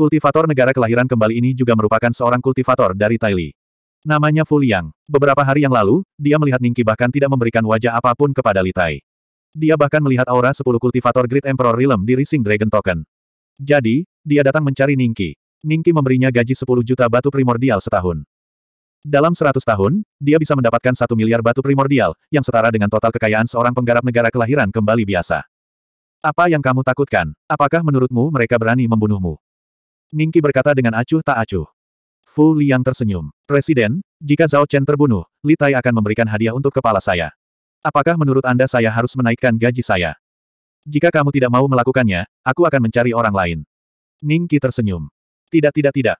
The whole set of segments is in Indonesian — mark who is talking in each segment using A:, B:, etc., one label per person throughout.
A: Kultivator negara kelahiran kembali ini juga merupakan seorang kultivator dari Taili. Namanya Fu Liang. Beberapa hari yang lalu, dia melihat Ningki bahkan tidak memberikan wajah apapun kepada Li Dia bahkan melihat aura 10 kultivator Great Emperor Realm di Rising Dragon Token. Jadi, dia datang mencari Ningki. Ningki memberinya gaji 10 juta batu primordial setahun. Dalam 100 tahun, dia bisa mendapatkan 1 miliar batu primordial, yang setara dengan total kekayaan seorang penggarap negara kelahiran kembali biasa. Apa yang kamu takutkan? Apakah menurutmu mereka berani membunuhmu? Ningki berkata dengan acuh tak acuh. Fu Liang tersenyum. Presiden, jika Zhao Chen terbunuh, Li Tai akan memberikan hadiah untuk kepala saya. Apakah menurut Anda saya harus menaikkan gaji saya? Jika kamu tidak mau melakukannya, aku akan mencari orang lain. Ningki tersenyum. Tidak tidak tidak.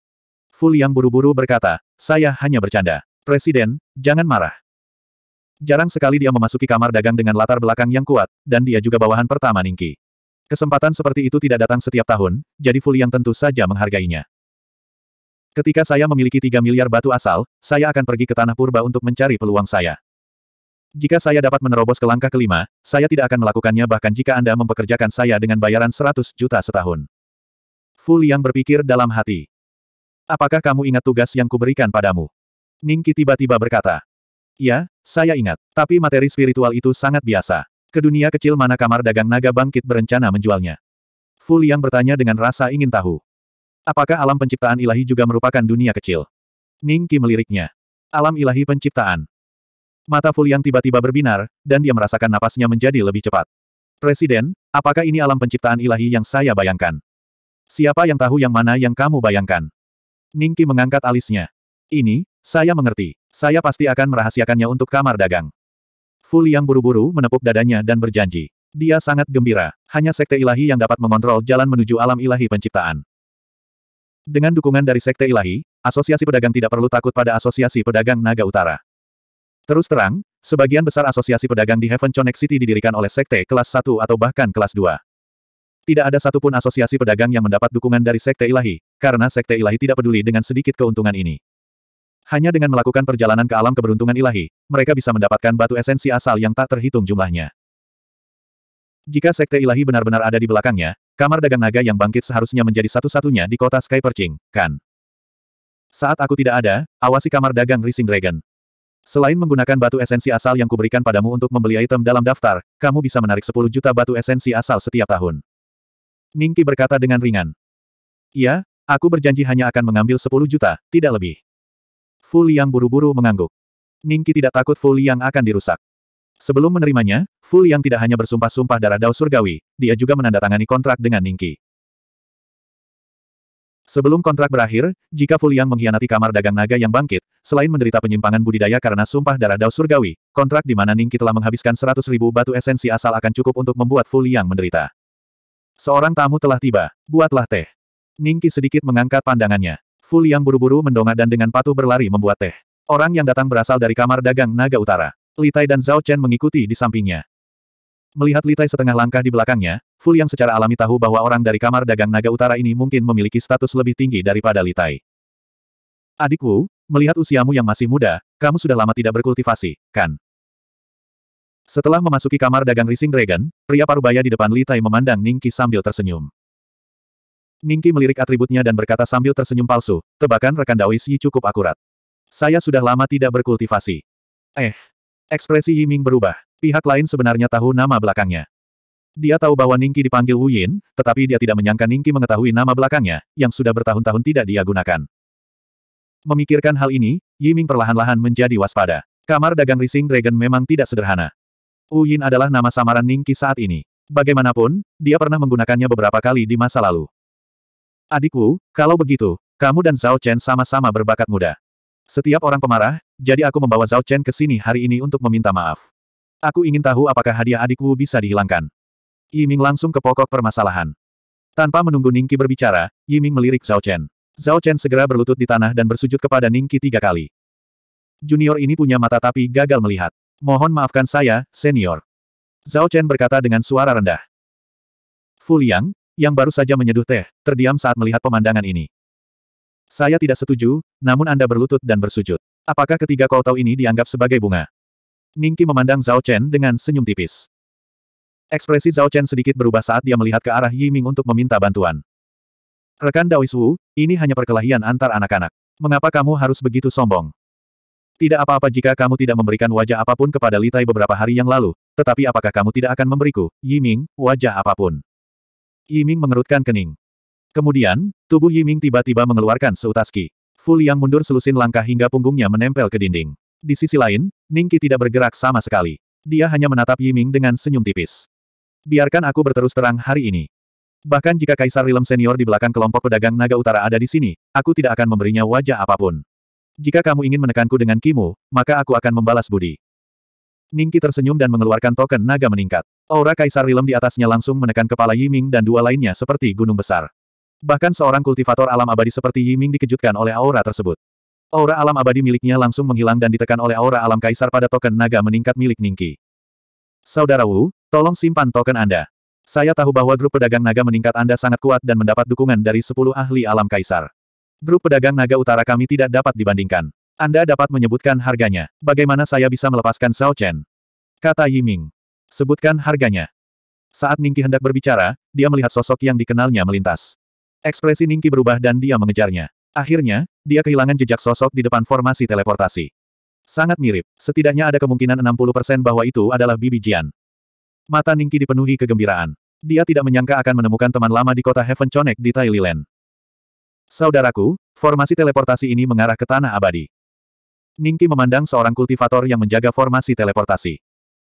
A: Fu Liang buru-buru berkata, saya hanya bercanda. Presiden, jangan marah. Jarang sekali dia memasuki kamar dagang dengan latar belakang yang kuat, dan dia juga bawahan pertama Ningki. Kesempatan seperti itu tidak datang setiap tahun, jadi yang tentu saja menghargainya. Ketika saya memiliki 3 miliar batu asal, saya akan pergi ke Tanah Purba untuk mencari peluang saya. Jika saya dapat menerobos ke langkah kelima, saya tidak akan melakukannya bahkan jika Anda mempekerjakan saya dengan bayaran 100 juta setahun. Fu Liang berpikir dalam hati. Apakah kamu ingat tugas yang kuberikan padamu? Ningki tiba-tiba berkata. Ya, saya ingat, tapi materi spiritual itu sangat biasa. Ke dunia kecil mana kamar dagang naga bangkit berencana menjualnya? Fu Liang bertanya dengan rasa ingin tahu. Apakah alam penciptaan ilahi juga merupakan dunia kecil? Ning Qi meliriknya. Alam ilahi penciptaan. Mata Fu Liang tiba-tiba berbinar, dan dia merasakan napasnya menjadi lebih cepat. Presiden, apakah ini alam penciptaan ilahi yang saya bayangkan? Siapa yang tahu yang mana yang kamu bayangkan? Ningki mengangkat alisnya. Ini, saya mengerti. Saya pasti akan merahasiakannya untuk kamar dagang. Fu Liang buru-buru menepuk dadanya dan berjanji. Dia sangat gembira. Hanya sekte ilahi yang dapat mengontrol jalan menuju alam ilahi penciptaan. Dengan dukungan dari sekte ilahi, asosiasi pedagang tidak perlu takut pada asosiasi pedagang naga utara. Terus terang, sebagian besar asosiasi pedagang di Heaven Connect City didirikan oleh sekte kelas 1 atau bahkan kelas 2. Tidak ada satupun asosiasi pedagang yang mendapat dukungan dari sekte ilahi, karena sekte ilahi tidak peduli dengan sedikit keuntungan ini. Hanya dengan melakukan perjalanan ke alam keberuntungan ilahi, mereka bisa mendapatkan batu esensi asal yang tak terhitung jumlahnya. Jika sekte ilahi benar-benar ada di belakangnya, kamar dagang naga yang bangkit seharusnya menjadi satu-satunya di kota Sky Perching, kan? Saat aku tidak ada, awasi kamar dagang Rising Dragon. Selain menggunakan batu esensi asal yang kuberikan padamu untuk membeli item dalam daftar, kamu bisa menarik 10 juta batu esensi asal setiap tahun. Ningki berkata dengan ringan. Iya, aku berjanji hanya akan mengambil 10 juta, tidak lebih. Fu Liang buru-buru mengangguk. Ningki tidak takut Fu Liang akan dirusak. Sebelum menerimanya, Fu Liang tidak hanya bersumpah-sumpah darah Dao Surgawi, dia juga menandatangani kontrak dengan Ningki. Sebelum kontrak berakhir, jika Fuliang mengkhianati kamar dagang naga yang bangkit, selain menderita penyimpangan budidaya karena sumpah darah Dao Surgawi, kontrak di mana Ningki telah menghabiskan 100 ribu batu esensi asal akan cukup untuk membuat Fuliang menderita. Seorang tamu telah tiba, buatlah teh. Ningki sedikit mengangkat pandangannya. Fu Liang buru-buru mendongak dan dengan patuh berlari membuat teh. Orang yang datang berasal dari kamar dagang naga utara. Litai dan Zhao Chen mengikuti di sampingnya. Melihat Litai setengah langkah di belakangnya, Fu Liang secara alami tahu bahwa orang dari kamar dagang naga utara ini mungkin memiliki status lebih tinggi daripada Litai. Adik Wu, melihat usiamu yang masih muda, kamu sudah lama tidak berkultivasi, kan? Setelah memasuki kamar dagang Rising Dragon, pria parubaya di depan Litai memandang Ningki sambil tersenyum. Ningki melirik atributnya dan berkata sambil tersenyum palsu, tebakan rekan Daois Yi cukup akurat. Saya sudah lama tidak berkultivasi. Eh. Ekspresi Yiming berubah. Pihak lain sebenarnya tahu nama belakangnya. Dia tahu bahwa Ningki dipanggil Wu Yin, tetapi dia tidak menyangka Ningki mengetahui nama belakangnya, yang sudah bertahun-tahun tidak dia gunakan. Memikirkan hal ini, Yiming perlahan-lahan menjadi waspada. Kamar dagang Rising Dragon memang tidak sederhana. Wu Yin adalah nama samaran Ningki saat ini. Bagaimanapun, dia pernah menggunakannya beberapa kali di masa lalu. Adikku, kalau begitu, kamu dan Zhao Chen sama-sama berbakat muda. Setiap orang pemarah, jadi aku membawa Zhao Chen ke sini hari ini untuk meminta maaf. Aku ingin tahu apakah hadiah adikku bisa dihilangkan. Yiming langsung ke pokok permasalahan. Tanpa menunggu Ningki berbicara, Yiming melirik Zhao Chen. Zhao Chen segera berlutut di tanah dan bersujud kepada Ningki tiga kali. Junior ini punya mata tapi gagal melihat. Mohon maafkan saya, senior. Zhao Chen berkata dengan suara rendah. Fu Liang, yang baru saja menyeduh teh, terdiam saat melihat pemandangan ini. Saya tidak setuju, namun Anda berlutut dan bersujud. Apakah ketiga kau tahu ini dianggap sebagai bunga? Ningki memandang Zhao Chen dengan senyum tipis. Ekspresi Zhao Chen sedikit berubah saat dia melihat ke arah Yiming untuk meminta bantuan. Rekan Daois Wu, ini hanya perkelahian antar anak-anak. Mengapa kamu harus begitu sombong? Tidak apa-apa jika kamu tidak memberikan wajah apapun kepada Litai beberapa hari yang lalu, tetapi apakah kamu tidak akan memberiku, Yiming, wajah apapun? Yiming mengerutkan kening. Kemudian, tubuh Yiming tiba-tiba mengeluarkan seutas ki. Fu Liang mundur selusin langkah hingga punggungnya menempel ke dinding. Di sisi lain, Ningki tidak bergerak sama sekali. Dia hanya menatap Yiming dengan senyum tipis. Biarkan aku berterus terang hari ini. Bahkan jika Kaisar Rilem Senior di belakang kelompok pedagang naga utara ada di sini, aku tidak akan memberinya wajah apapun. Jika kamu ingin menekanku dengan kimu, maka aku akan membalas budi. Ningki tersenyum dan mengeluarkan token naga meningkat. Aura Kaisar Rilem di atasnya langsung menekan kepala Yiming dan dua lainnya seperti gunung besar. Bahkan seorang kultivator alam abadi seperti Yiming dikejutkan oleh aura tersebut. Aura alam abadi miliknya langsung menghilang dan ditekan oleh aura alam kaisar pada token naga meningkat milik Ningki. Saudara Wu, tolong simpan token Anda. Saya tahu bahwa grup pedagang naga meningkat Anda sangat kuat dan mendapat dukungan dari 10 ahli alam kaisar. Grup pedagang naga utara kami tidak dapat dibandingkan. Anda dapat menyebutkan harganya. Bagaimana saya bisa melepaskan Zhao Chen? Kata Yiming. Sebutkan harganya. Saat Ningki hendak berbicara, dia melihat sosok yang dikenalnya melintas. Ekspresi Ningki berubah dan dia mengejarnya. Akhirnya, dia kehilangan jejak sosok di depan formasi teleportasi. Sangat mirip, setidaknya ada kemungkinan 60% bahwa itu adalah Bibi Jian. Mata Ningki dipenuhi kegembiraan. Dia tidak menyangka akan menemukan teman lama di kota Heaven Connect di Thailand. Saudaraku, formasi teleportasi ini mengarah ke tanah abadi. Ningki memandang seorang kultivator yang menjaga formasi teleportasi.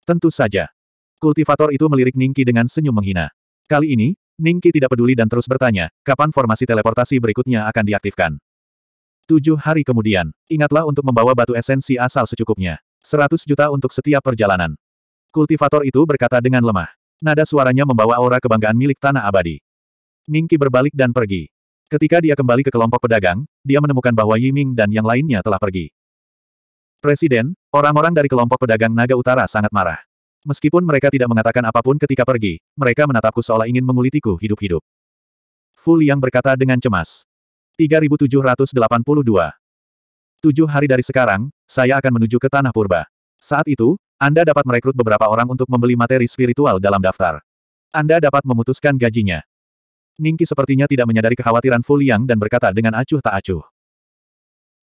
A: Tentu saja. Kultivator itu melirik Ningki dengan senyum menghina. Kali ini, Ningki tidak peduli dan terus bertanya, kapan formasi teleportasi berikutnya akan diaktifkan. Tujuh hari kemudian, ingatlah untuk membawa batu esensi asal secukupnya. Seratus juta untuk setiap perjalanan. Kultivator itu berkata dengan lemah. Nada suaranya membawa aura kebanggaan milik tanah abadi. Ningki berbalik dan pergi. Ketika dia kembali ke kelompok pedagang, dia menemukan bahwa Yiming dan yang lainnya telah pergi. Presiden, orang-orang dari kelompok pedagang naga utara sangat marah. Meskipun mereka tidak mengatakan apapun ketika pergi, mereka menatapku seolah ingin mengulitiku hidup-hidup. Fu Liang berkata dengan cemas. 3782. Tujuh hari dari sekarang, saya akan menuju ke Tanah Purba. Saat itu, Anda dapat merekrut beberapa orang untuk membeli materi spiritual dalam daftar. Anda dapat memutuskan gajinya. Ningki sepertinya tidak menyadari kekhawatiran Fu Liang dan berkata dengan acuh tak acuh.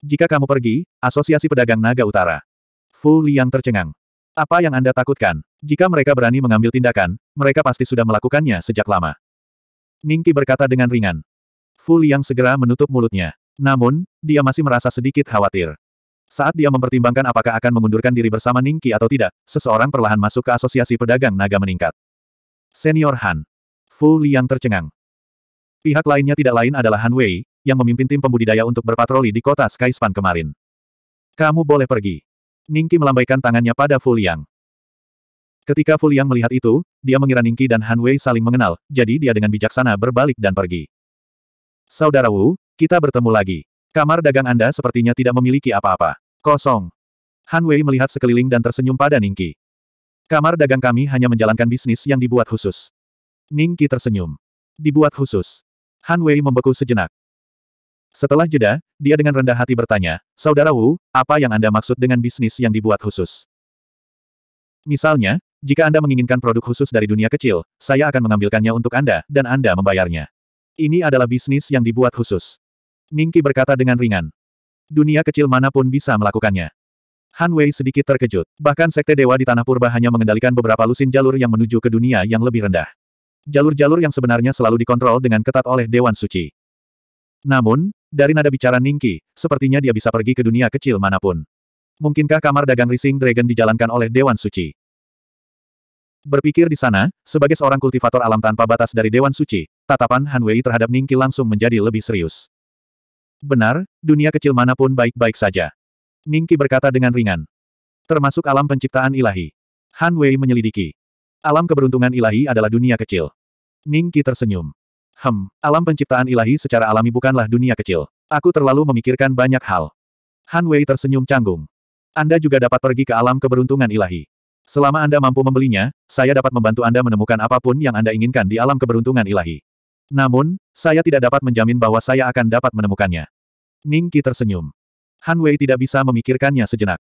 A: Jika kamu pergi, Asosiasi Pedagang Naga Utara. Fu Liang tercengang. Apa yang Anda takutkan? Jika mereka berani mengambil tindakan, mereka pasti sudah melakukannya sejak lama. Ningki berkata dengan ringan. Fu Liang segera menutup mulutnya. Namun, dia masih merasa sedikit khawatir. Saat dia mempertimbangkan apakah akan mengundurkan diri bersama Ningki atau tidak, seseorang perlahan masuk ke Asosiasi Pedagang Naga meningkat. Senior Han. Fu Liang tercengang. Pihak lainnya tidak lain adalah Han Wei, yang memimpin tim pembudidaya untuk berpatroli di kota Skyspan kemarin. Kamu boleh pergi. Ningki melambaikan tangannya pada Fu Liang. Ketika Fu Liang melihat itu, dia mengira Ningki dan Han Wei saling mengenal, jadi dia dengan bijaksana berbalik dan pergi. Saudara Wu, kita bertemu lagi. Kamar dagang Anda sepertinya tidak memiliki apa-apa. Kosong. Han Wei melihat sekeliling dan tersenyum pada Ningki. Kamar dagang kami hanya menjalankan bisnis yang dibuat khusus. Ningki tersenyum. Dibuat khusus. Han Wei membeku sejenak. Setelah jeda, dia dengan rendah hati bertanya, Saudara Wu, apa yang Anda maksud dengan bisnis yang dibuat khusus? Misalnya, jika Anda menginginkan produk khusus dari dunia kecil, saya akan mengambilkannya untuk Anda, dan Anda membayarnya. Ini adalah bisnis yang dibuat khusus. Ningki berkata dengan ringan. Dunia kecil manapun bisa melakukannya. Han Wei sedikit terkejut. Bahkan Sekte Dewa di Tanah Purba hanya mengendalikan beberapa lusin jalur yang menuju ke dunia yang lebih rendah. Jalur-jalur yang sebenarnya selalu dikontrol dengan ketat oleh Dewan Suci. Namun, dari nada bicara Ningki, sepertinya dia bisa pergi ke dunia kecil manapun. Mungkinkah kamar dagang Rising Dragon dijalankan oleh Dewan Suci? Berpikir di sana, sebagai seorang kultivator alam tanpa batas dari Dewan Suci, tatapan Han Wei terhadap Ningki langsung menjadi lebih serius. Benar, dunia kecil manapun baik-baik saja. Ningki berkata dengan ringan. Termasuk alam penciptaan ilahi. Han Wei menyelidiki. Alam keberuntungan ilahi adalah dunia kecil. Ningki tersenyum. Hem, alam penciptaan ilahi secara alami bukanlah dunia kecil. Aku terlalu memikirkan banyak hal. Han Wei tersenyum canggung. Anda juga dapat pergi ke alam keberuntungan ilahi. Selama Anda mampu membelinya, saya dapat membantu Anda menemukan apapun yang Anda inginkan di alam keberuntungan ilahi. Namun, saya tidak dapat menjamin bahwa saya akan dapat menemukannya. Ning Qi tersenyum. Han Wei tidak bisa memikirkannya sejenak.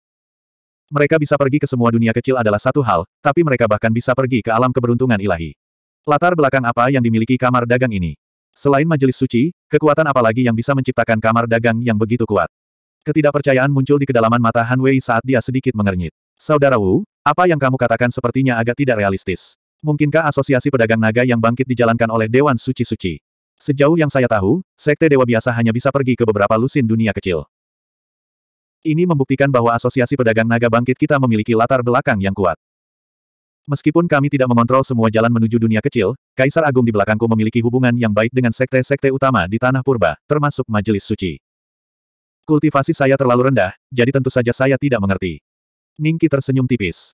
A: Mereka bisa pergi ke semua dunia kecil adalah satu hal, tapi mereka bahkan bisa pergi ke alam keberuntungan ilahi. Latar belakang apa yang dimiliki kamar dagang ini? Selain majelis suci, kekuatan apa lagi yang bisa menciptakan kamar dagang yang begitu kuat? Ketidakpercayaan muncul di kedalaman mata Han Wei saat dia sedikit mengernyit. Saudara Wu, apa yang kamu katakan sepertinya agak tidak realistis. Mungkinkah asosiasi pedagang naga yang bangkit dijalankan oleh Dewan Suci-Suci? Sejauh yang saya tahu, sekte dewa biasa hanya bisa pergi ke beberapa lusin dunia kecil. Ini membuktikan bahwa asosiasi pedagang naga bangkit kita memiliki latar belakang yang kuat. Meskipun kami tidak mengontrol semua jalan menuju dunia kecil, Kaisar Agung di belakangku memiliki hubungan yang baik dengan sekte-sekte utama di Tanah Purba, termasuk Majelis Suci. Kultivasi saya terlalu rendah, jadi tentu saja saya tidak mengerti. Ningki tersenyum tipis.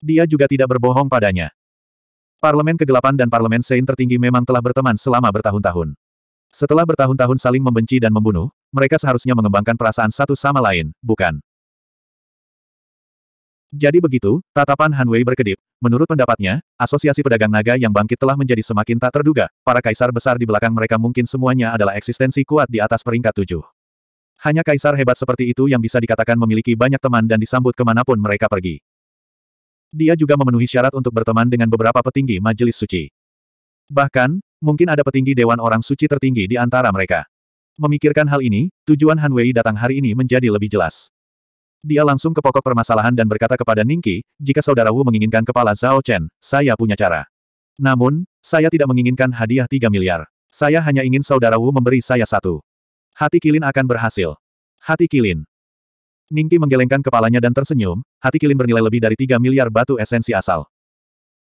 A: Dia juga tidak berbohong padanya. Parlemen Kegelapan dan Parlemen Sein tertinggi memang telah berteman selama bertahun-tahun. Setelah bertahun-tahun saling membenci dan membunuh, mereka seharusnya mengembangkan perasaan satu sama lain, bukan? Jadi begitu, tatapan Han Wei berkedip. Menurut pendapatnya, asosiasi pedagang naga yang bangkit telah menjadi semakin tak terduga. Para kaisar besar di belakang mereka mungkin semuanya adalah eksistensi kuat di atas peringkat tujuh. Hanya kaisar hebat seperti itu yang bisa dikatakan memiliki banyak teman dan disambut kemanapun mereka pergi. Dia juga memenuhi syarat untuk berteman dengan beberapa petinggi majelis suci. Bahkan, mungkin ada petinggi dewan orang suci tertinggi di antara mereka. Memikirkan hal ini, tujuan Han Wei datang hari ini menjadi lebih jelas. Dia langsung ke pokok permasalahan dan berkata kepada Ningki, jika saudara Wu menginginkan kepala Zhao Chen, saya punya cara. Namun, saya tidak menginginkan hadiah 3 miliar. Saya hanya ingin saudara Wu memberi saya satu. Hati Kilin akan berhasil. Hati Kilin. Ningki menggelengkan kepalanya dan tersenyum, hati Kilin bernilai lebih dari 3 miliar batu esensi asal.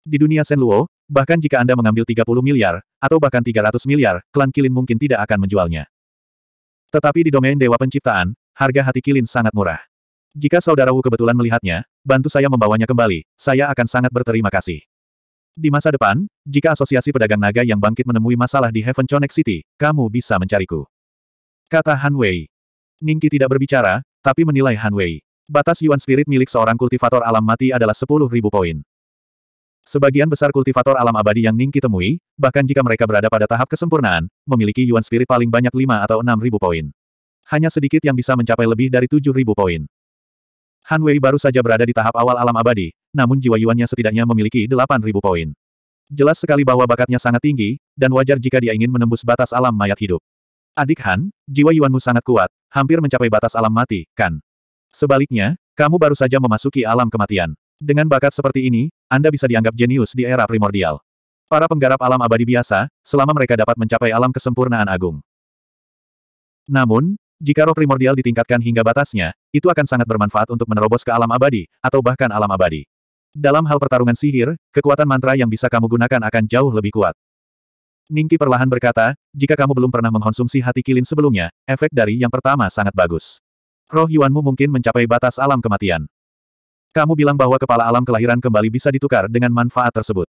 A: Di dunia Luo, bahkan jika Anda mengambil 30 miliar, atau bahkan 300 miliar, klan Kilin mungkin tidak akan menjualnya. Tetapi di domain Dewa Penciptaan, harga hati Kilin sangat murah. Jika saudara Wu kebetulan melihatnya, bantu saya membawanya kembali, saya akan sangat berterima kasih. Di masa depan, jika asosiasi pedagang naga yang bangkit menemui masalah di Heaven Connect City, kamu bisa mencariku. Kata Han Wei. Ningki tidak berbicara, tapi menilai Han Wei. Batas Yuan Spirit milik seorang kultivator alam mati adalah 10.000 poin. Sebagian besar kultivator alam abadi yang Ningki temui, bahkan jika mereka berada pada tahap kesempurnaan, memiliki Yuan Spirit paling banyak 5 atau 6.000 poin. Hanya sedikit yang bisa mencapai lebih dari 7.000 poin. Han Wei baru saja berada di tahap awal alam abadi, namun jiwa Yuannya setidaknya memiliki 8.000 poin. Jelas sekali bahwa bakatnya sangat tinggi, dan wajar jika dia ingin menembus batas alam mayat hidup. Adik Han, jiwa Yuanmu sangat kuat, hampir mencapai batas alam mati, kan? Sebaliknya, kamu baru saja memasuki alam kematian. Dengan bakat seperti ini, Anda bisa dianggap jenius di era primordial. Para penggarap alam abadi biasa, selama mereka dapat mencapai alam kesempurnaan agung. Namun, jika roh primordial ditingkatkan hingga batasnya, itu akan sangat bermanfaat untuk menerobos ke alam abadi, atau bahkan alam abadi. Dalam hal pertarungan sihir, kekuatan mantra yang bisa kamu gunakan akan jauh lebih kuat. Ningki perlahan berkata, jika kamu belum pernah mengkonsumsi hati kilin sebelumnya, efek dari yang pertama sangat bagus. Roh Yuanmu mungkin mencapai batas alam kematian. Kamu bilang bahwa kepala alam kelahiran kembali bisa ditukar dengan manfaat tersebut.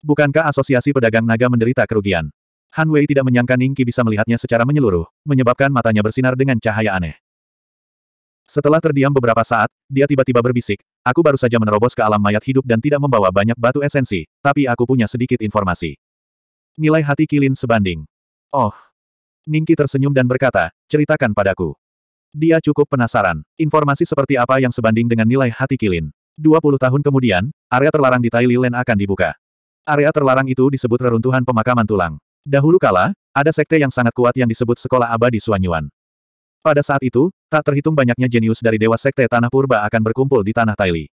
A: Bukankah asosiasi pedagang naga menderita kerugian? Han Wei tidak menyangka Ning Qi bisa melihatnya secara menyeluruh, menyebabkan matanya bersinar dengan cahaya aneh. Setelah terdiam beberapa saat, dia tiba-tiba berbisik, aku baru saja menerobos ke alam mayat hidup dan tidak membawa banyak batu esensi, tapi aku punya sedikit informasi. Nilai hati Kilin sebanding. Oh. Ning Qi tersenyum dan berkata, ceritakan padaku. Dia cukup penasaran, informasi seperti apa yang sebanding dengan nilai hati Kilin. 20 tahun kemudian, area terlarang di Len akan dibuka. Area terlarang itu disebut reruntuhan pemakaman tulang. Dahulu kala, ada sekte yang sangat kuat yang disebut Sekolah Abadi Suanyuan. Pada saat itu, tak terhitung banyaknya jenius dari dewa sekte Tanah Purba akan berkumpul di Tanah Taili.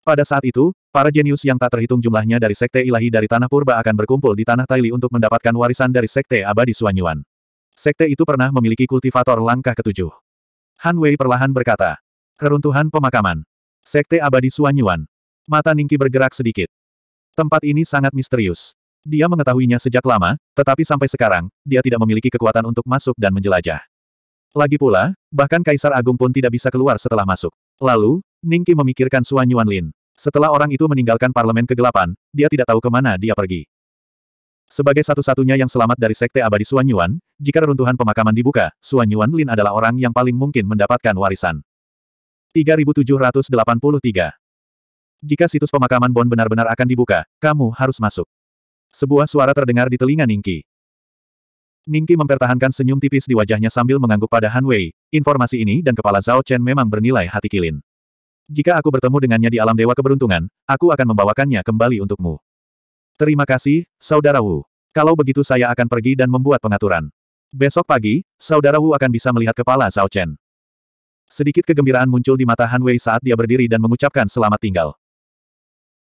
A: Pada saat itu, para jenius yang tak terhitung jumlahnya dari sekte ilahi dari Tanah Purba akan berkumpul di Tanah Taili untuk mendapatkan warisan dari sekte Abadi Suanyuan. Sekte itu pernah memiliki kultivator langkah ketujuh. Han Wei perlahan berkata, keruntuhan pemakaman. Sekte Abadi Suanyuan. Mata Ningki bergerak sedikit. Tempat ini sangat misterius. Dia mengetahuinya sejak lama, tetapi sampai sekarang, dia tidak memiliki kekuatan untuk masuk dan menjelajah. Lagi pula, bahkan Kaisar Agung pun tidak bisa keluar setelah masuk. Lalu, Ningki memikirkan Suan Yuan Lin. Setelah orang itu meninggalkan parlemen kegelapan, dia tidak tahu kemana dia pergi. Sebagai satu-satunya yang selamat dari sekte abadi Suan Yuan, jika reruntuhan pemakaman dibuka, Suan Yuan Lin adalah orang yang paling mungkin mendapatkan warisan. 3783 Jika situs pemakaman Bon benar-benar akan dibuka, kamu harus masuk. Sebuah suara terdengar di telinga Ningki. Ningki mempertahankan senyum tipis di wajahnya sambil mengangguk pada Han Wei. Informasi ini dan kepala Zhao Chen memang bernilai hati kilin. Jika aku bertemu dengannya di alam dewa keberuntungan, aku akan membawakannya kembali untukmu. Terima kasih, Saudara Wu. Kalau begitu saya akan pergi dan membuat pengaturan. Besok pagi, Saudara Wu akan bisa melihat kepala Zhao Chen. Sedikit kegembiraan muncul di mata Han Wei saat dia berdiri dan mengucapkan selamat tinggal.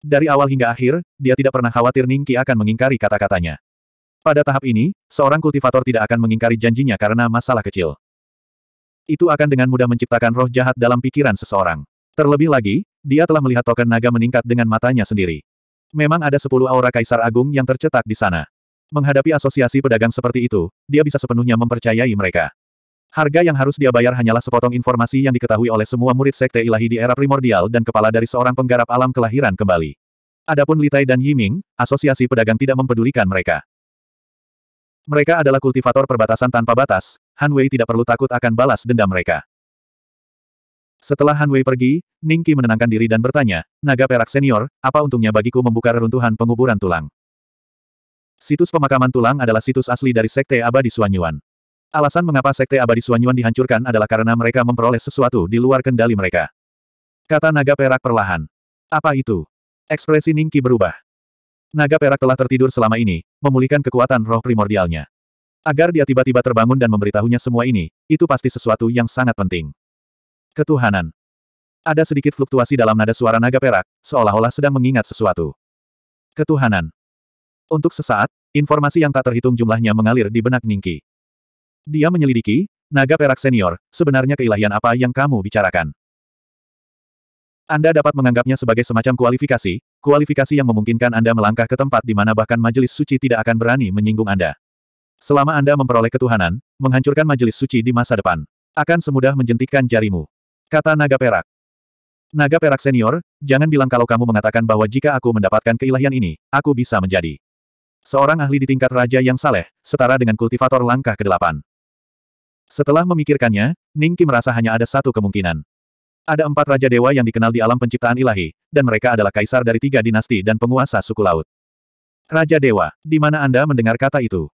A: Dari awal hingga akhir, dia tidak pernah khawatir Ningki akan mengingkari kata-katanya. Pada tahap ini, seorang kultivator tidak akan mengingkari janjinya karena masalah kecil. Itu akan dengan mudah menciptakan roh jahat dalam pikiran seseorang. Terlebih lagi, dia telah melihat token naga meningkat dengan matanya sendiri. Memang ada sepuluh aura kaisar agung yang tercetak di sana. Menghadapi asosiasi pedagang seperti itu, dia bisa sepenuhnya mempercayai mereka. Harga yang harus dia bayar hanyalah sepotong informasi yang diketahui oleh semua murid sekte ilahi di era primordial dan kepala dari seorang penggarap alam kelahiran kembali. Adapun Litai dan Yiming, asosiasi pedagang tidak mempedulikan mereka. Mereka adalah kultivator perbatasan tanpa batas, Han Wei tidak perlu takut akan balas dendam mereka. Setelah Han Wei pergi, Ning Qi menenangkan diri dan bertanya, Naga Perak Senior, apa untungnya bagiku membuka reruntuhan penguburan tulang? Situs pemakaman tulang adalah situs asli dari Sekte Abadi Suanyuan. Alasan mengapa Sekte Abadi Suanyuan dihancurkan adalah karena mereka memperoleh sesuatu di luar kendali mereka. Kata naga perak perlahan. Apa itu? Ekspresi Ningki berubah. Naga perak telah tertidur selama ini, memulihkan kekuatan roh primordialnya. Agar dia tiba-tiba terbangun dan memberitahunya semua ini, itu pasti sesuatu yang sangat penting. Ketuhanan. Ada sedikit fluktuasi dalam nada suara naga perak, seolah-olah sedang mengingat sesuatu. Ketuhanan. Untuk sesaat, informasi yang tak terhitung jumlahnya mengalir di benak Ningki. Dia menyelidiki, naga perak senior, sebenarnya keilahian apa yang kamu bicarakan? Anda dapat menganggapnya sebagai semacam kualifikasi, kualifikasi yang memungkinkan Anda melangkah ke tempat di mana bahkan majelis suci tidak akan berani menyinggung Anda. Selama Anda memperoleh ketuhanan, menghancurkan majelis suci di masa depan. Akan semudah menjentikkan jarimu. Kata Naga Perak. Naga Perak Senior, jangan bilang kalau kamu mengatakan bahwa jika aku mendapatkan keilahian ini, aku bisa menjadi. Seorang ahli di tingkat raja yang saleh, setara dengan kultivator langkah ke-8. Setelah memikirkannya, Ning merasa hanya ada satu kemungkinan. Ada empat Raja Dewa yang dikenal di alam penciptaan ilahi, dan mereka adalah kaisar dari tiga dinasti dan penguasa suku laut. Raja Dewa, di mana Anda mendengar kata itu?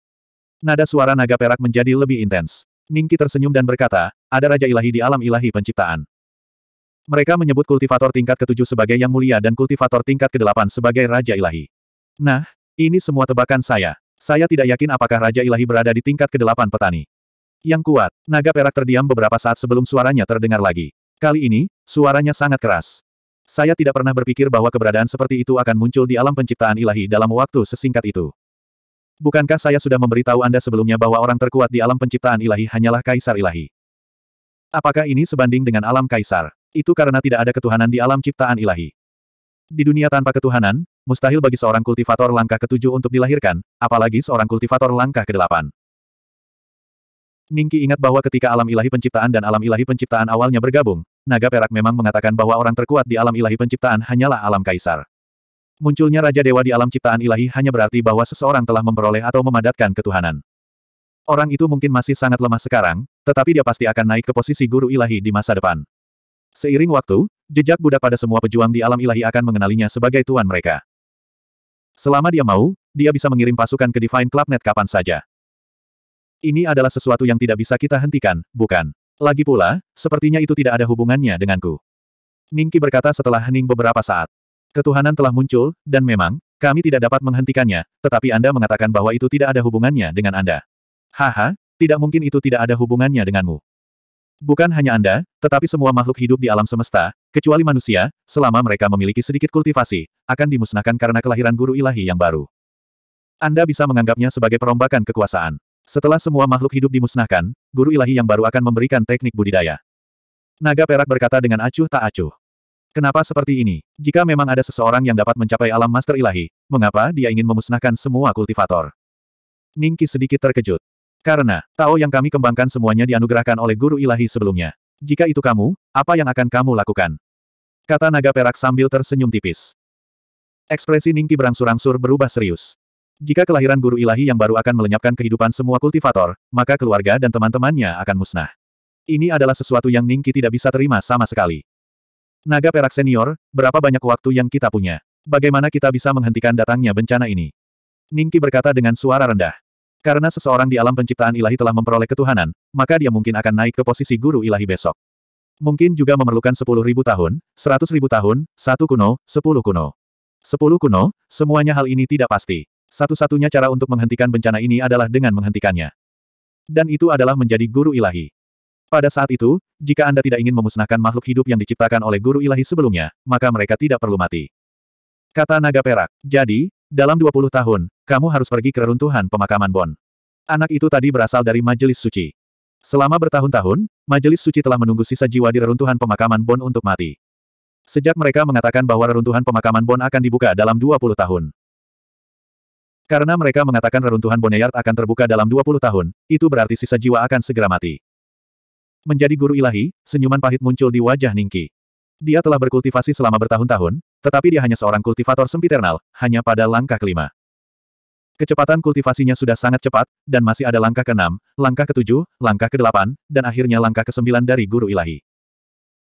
A: Nada suara naga perak menjadi lebih intens. Ning tersenyum dan berkata, ada Raja Ilahi di alam ilahi penciptaan. Mereka menyebut kultivator tingkat ketujuh sebagai yang mulia dan kultivator tingkat kedelapan sebagai Raja Ilahi. Nah, ini semua tebakan saya. Saya tidak yakin apakah Raja Ilahi berada di tingkat kedelapan petani yang kuat. Naga perak terdiam beberapa saat sebelum suaranya terdengar lagi. Kali ini, suaranya sangat keras. Saya tidak pernah berpikir bahwa keberadaan seperti itu akan muncul di alam penciptaan ilahi dalam waktu sesingkat itu. Bukankah saya sudah memberitahu Anda sebelumnya bahwa orang terkuat di alam penciptaan ilahi hanyalah kaisar ilahi? Apakah ini sebanding dengan alam kaisar? Itu karena tidak ada ketuhanan di alam ciptaan ilahi. Di dunia tanpa ketuhanan, mustahil bagi seorang kultivator langkah ketujuh untuk dilahirkan, apalagi seorang kultivator langkah kedelapan. Ningki ingat bahwa ketika alam ilahi penciptaan dan alam ilahi penciptaan awalnya bergabung, naga perak memang mengatakan bahwa orang terkuat di alam ilahi penciptaan hanyalah alam kaisar. Munculnya Raja Dewa di alam ciptaan ilahi hanya berarti bahwa seseorang telah memperoleh atau memadatkan ketuhanan. Orang itu mungkin masih sangat lemah sekarang, tetapi dia pasti akan naik ke posisi guru ilahi di masa depan. Seiring waktu, jejak Buddha pada semua pejuang di alam ilahi akan mengenalinya sebagai tuan mereka. Selama dia mau, dia bisa mengirim pasukan ke Divine Clubnet kapan saja. Ini adalah sesuatu yang tidak bisa kita hentikan, bukan? Lagi pula, sepertinya itu tidak ada hubungannya denganku. Ningki berkata setelah hening beberapa saat. Ketuhanan telah muncul, dan memang, kami tidak dapat menghentikannya, tetapi Anda mengatakan bahwa itu tidak ada hubungannya dengan Anda. Haha, tidak mungkin itu tidak ada hubungannya denganmu. Bukan hanya Anda, tetapi semua makhluk hidup di alam semesta, kecuali manusia, selama mereka memiliki sedikit kultivasi, akan dimusnahkan karena kelahiran guru ilahi yang baru. Anda bisa menganggapnya sebagai perombakan kekuasaan. Setelah semua makhluk hidup dimusnahkan, guru ilahi yang baru akan memberikan teknik budidaya. Naga perak berkata dengan acuh tak acuh. Kenapa seperti ini? Jika memang ada seseorang yang dapat mencapai alam master ilahi, mengapa dia ingin memusnahkan semua kultivator? Ningki sedikit terkejut. Karena, Tao yang kami kembangkan semuanya dianugerahkan oleh guru ilahi sebelumnya. Jika itu kamu, apa yang akan kamu lakukan? Kata naga perak sambil tersenyum tipis. Ekspresi Ningki berangsur-angsur berubah serius. Jika kelahiran guru ilahi yang baru akan melenyapkan kehidupan semua kultivator, maka keluarga dan teman-temannya akan musnah. Ini adalah sesuatu yang Ningki tidak bisa terima sama sekali. Naga Perak Senior, berapa banyak waktu yang kita punya? Bagaimana kita bisa menghentikan datangnya bencana ini? Ningki berkata dengan suara rendah. Karena seseorang di alam penciptaan ilahi telah memperoleh ketuhanan, maka dia mungkin akan naik ke posisi guru ilahi besok. Mungkin juga memerlukan 10.000 tahun, 100.000 tahun, satu kuno, 10 kuno. Sepuluh kuno, semuanya hal ini tidak pasti. Satu-satunya cara untuk menghentikan bencana ini adalah dengan menghentikannya. Dan itu adalah menjadi guru ilahi. Pada saat itu, jika Anda tidak ingin memusnahkan makhluk hidup yang diciptakan oleh guru ilahi sebelumnya, maka mereka tidak perlu mati. Kata naga perak. Jadi, dalam 20 tahun, kamu harus pergi ke reruntuhan pemakaman Bon. Anak itu tadi berasal dari majelis suci. Selama bertahun-tahun, majelis suci telah menunggu sisa jiwa di reruntuhan pemakaman Bon untuk mati. Sejak mereka mengatakan bahwa reruntuhan pemakaman Bon akan dibuka dalam 20 tahun. Karena mereka mengatakan reruntuhan Boneyard akan terbuka dalam 20 tahun, itu berarti sisa jiwa akan segera mati. Menjadi guru ilahi, senyuman pahit muncul di wajah Ningki. Dia telah berkultivasi selama bertahun-tahun, tetapi dia hanya seorang kultivator sempiternal, hanya pada langkah kelima. Kecepatan kultivasinya sudah sangat cepat, dan masih ada langkah ke-6, langkah ke-7, langkah ke-8, dan akhirnya langkah ke-9 dari guru ilahi.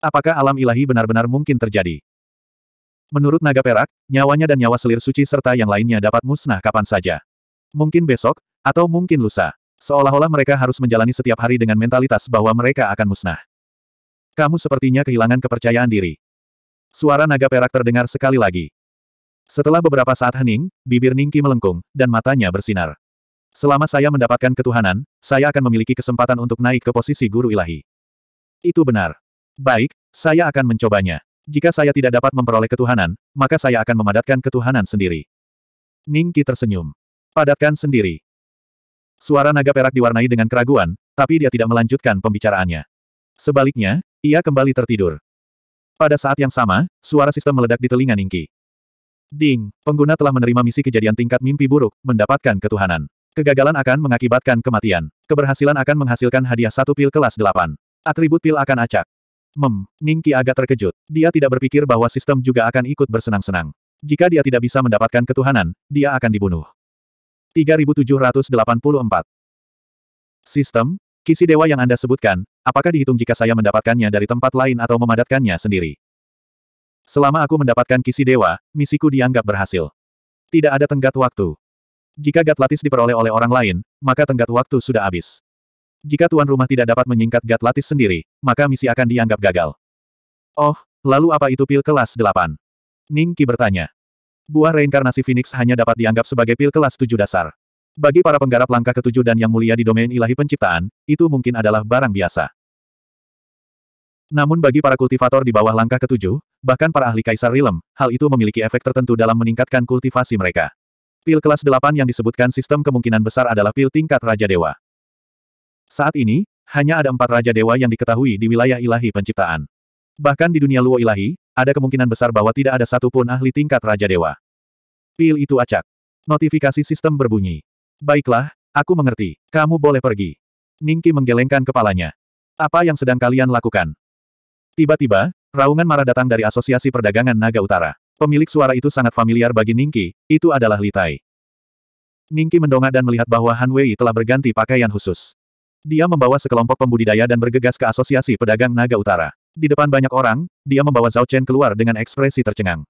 A: Apakah alam ilahi benar-benar mungkin terjadi? Menurut naga perak, nyawanya dan nyawa selir suci serta yang lainnya dapat musnah kapan saja. Mungkin besok, atau mungkin lusa. Seolah-olah mereka harus menjalani setiap hari dengan mentalitas bahwa mereka akan musnah. Kamu sepertinya kehilangan kepercayaan diri. Suara naga perak terdengar sekali lagi. Setelah beberapa saat hening, bibir Ningki melengkung, dan matanya bersinar. Selama saya mendapatkan ketuhanan, saya akan memiliki kesempatan untuk naik ke posisi guru ilahi. Itu benar. Baik, saya akan mencobanya. Jika saya tidak dapat memperoleh ketuhanan, maka saya akan memadatkan ketuhanan sendiri. Ning tersenyum. Padatkan sendiri. Suara naga perak diwarnai dengan keraguan, tapi dia tidak melanjutkan pembicaraannya. Sebaliknya, ia kembali tertidur. Pada saat yang sama, suara sistem meledak di telinga Ningki. Ding, pengguna telah menerima misi kejadian tingkat mimpi buruk, mendapatkan ketuhanan. Kegagalan akan mengakibatkan kematian. Keberhasilan akan menghasilkan hadiah satu pil kelas delapan. Atribut pil akan acak. Mem, Ningki agak terkejut. Dia tidak berpikir bahwa sistem juga akan ikut bersenang-senang. Jika dia tidak bisa mendapatkan ketuhanan, dia akan dibunuh. 3784 Sistem, kisi dewa yang Anda sebutkan, apakah dihitung jika saya mendapatkannya dari tempat lain atau memadatkannya sendiri? Selama aku mendapatkan kisi dewa, misiku dianggap berhasil. Tidak ada tenggat waktu. Jika Gatlatis diperoleh oleh orang lain, maka tenggat waktu sudah habis. Jika tuan rumah tidak dapat menyingkat gat latis sendiri, maka misi akan dianggap gagal. Oh, lalu apa itu pil kelas 8? Ning Qi bertanya. Buah reinkarnasi Phoenix hanya dapat dianggap sebagai pil kelas 7 dasar. Bagi para penggarap langkah ketujuh dan yang mulia di domain ilahi penciptaan, itu mungkin adalah barang biasa. Namun bagi para kultivator di bawah langkah ketujuh, bahkan para ahli kaisar Rilem, hal itu memiliki efek tertentu dalam meningkatkan kultivasi mereka. Pil kelas delapan yang disebutkan sistem kemungkinan besar adalah pil tingkat Raja Dewa. Saat ini, hanya ada empat Raja Dewa yang diketahui di wilayah ilahi penciptaan. Bahkan di dunia Luo ilahi, ada kemungkinan besar bahwa tidak ada satupun ahli tingkat Raja Dewa. Pil itu acak. Notifikasi sistem berbunyi. Baiklah, aku mengerti. Kamu boleh pergi. Ningki menggelengkan kepalanya. Apa yang sedang kalian lakukan? Tiba-tiba, raungan marah datang dari Asosiasi Perdagangan Naga Utara. Pemilik suara itu sangat familiar bagi Ningki, itu adalah Litai. Ningki mendongak dan melihat bahwa Han Wei telah berganti pakaian khusus. Dia membawa sekelompok pembudidaya dan bergegas ke Asosiasi Pedagang Naga Utara. Di depan banyak orang, dia membawa Zhao Chen keluar dengan ekspresi tercengang.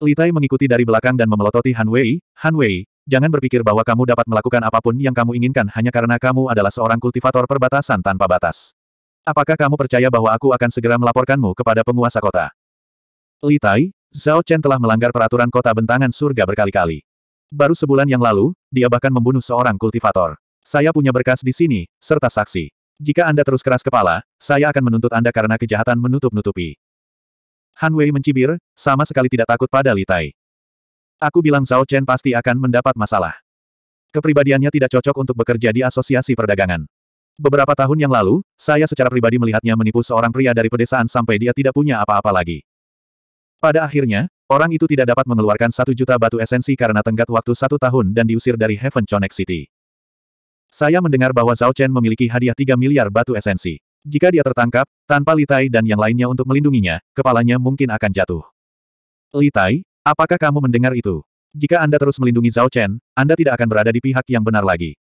A: Li Tai mengikuti dari belakang dan memelototi Han Wei, Han Wei, jangan berpikir bahwa kamu dapat melakukan apapun yang kamu inginkan hanya karena kamu adalah seorang kultivator perbatasan tanpa batas. Apakah kamu percaya bahwa aku akan segera melaporkanmu kepada penguasa kota? Li Tai, Zhao Chen telah melanggar peraturan kota bentangan surga berkali-kali. Baru sebulan yang lalu, dia bahkan membunuh seorang kultivator. Saya punya berkas di sini, serta saksi. Jika Anda terus keras kepala, saya akan menuntut Anda karena kejahatan menutup-nutupi. Han Wei mencibir, sama sekali tidak takut pada Li Tai. Aku bilang Zhao Chen pasti akan mendapat masalah. Kepribadiannya tidak cocok untuk bekerja di asosiasi perdagangan. Beberapa tahun yang lalu, saya secara pribadi melihatnya menipu seorang pria dari pedesaan sampai dia tidak punya apa-apa lagi. Pada akhirnya, orang itu tidak dapat mengeluarkan satu juta batu esensi karena tenggat waktu satu tahun dan diusir dari Heaven Connect City. Saya mendengar bahwa Zhao Chen memiliki hadiah 3 miliar batu esensi. Jika dia tertangkap, tanpa Litai dan yang lainnya untuk melindunginya, kepalanya mungkin akan jatuh. Litai, apakah kamu mendengar itu? Jika Anda terus melindungi Zhao Chen, Anda tidak akan berada di pihak yang benar lagi.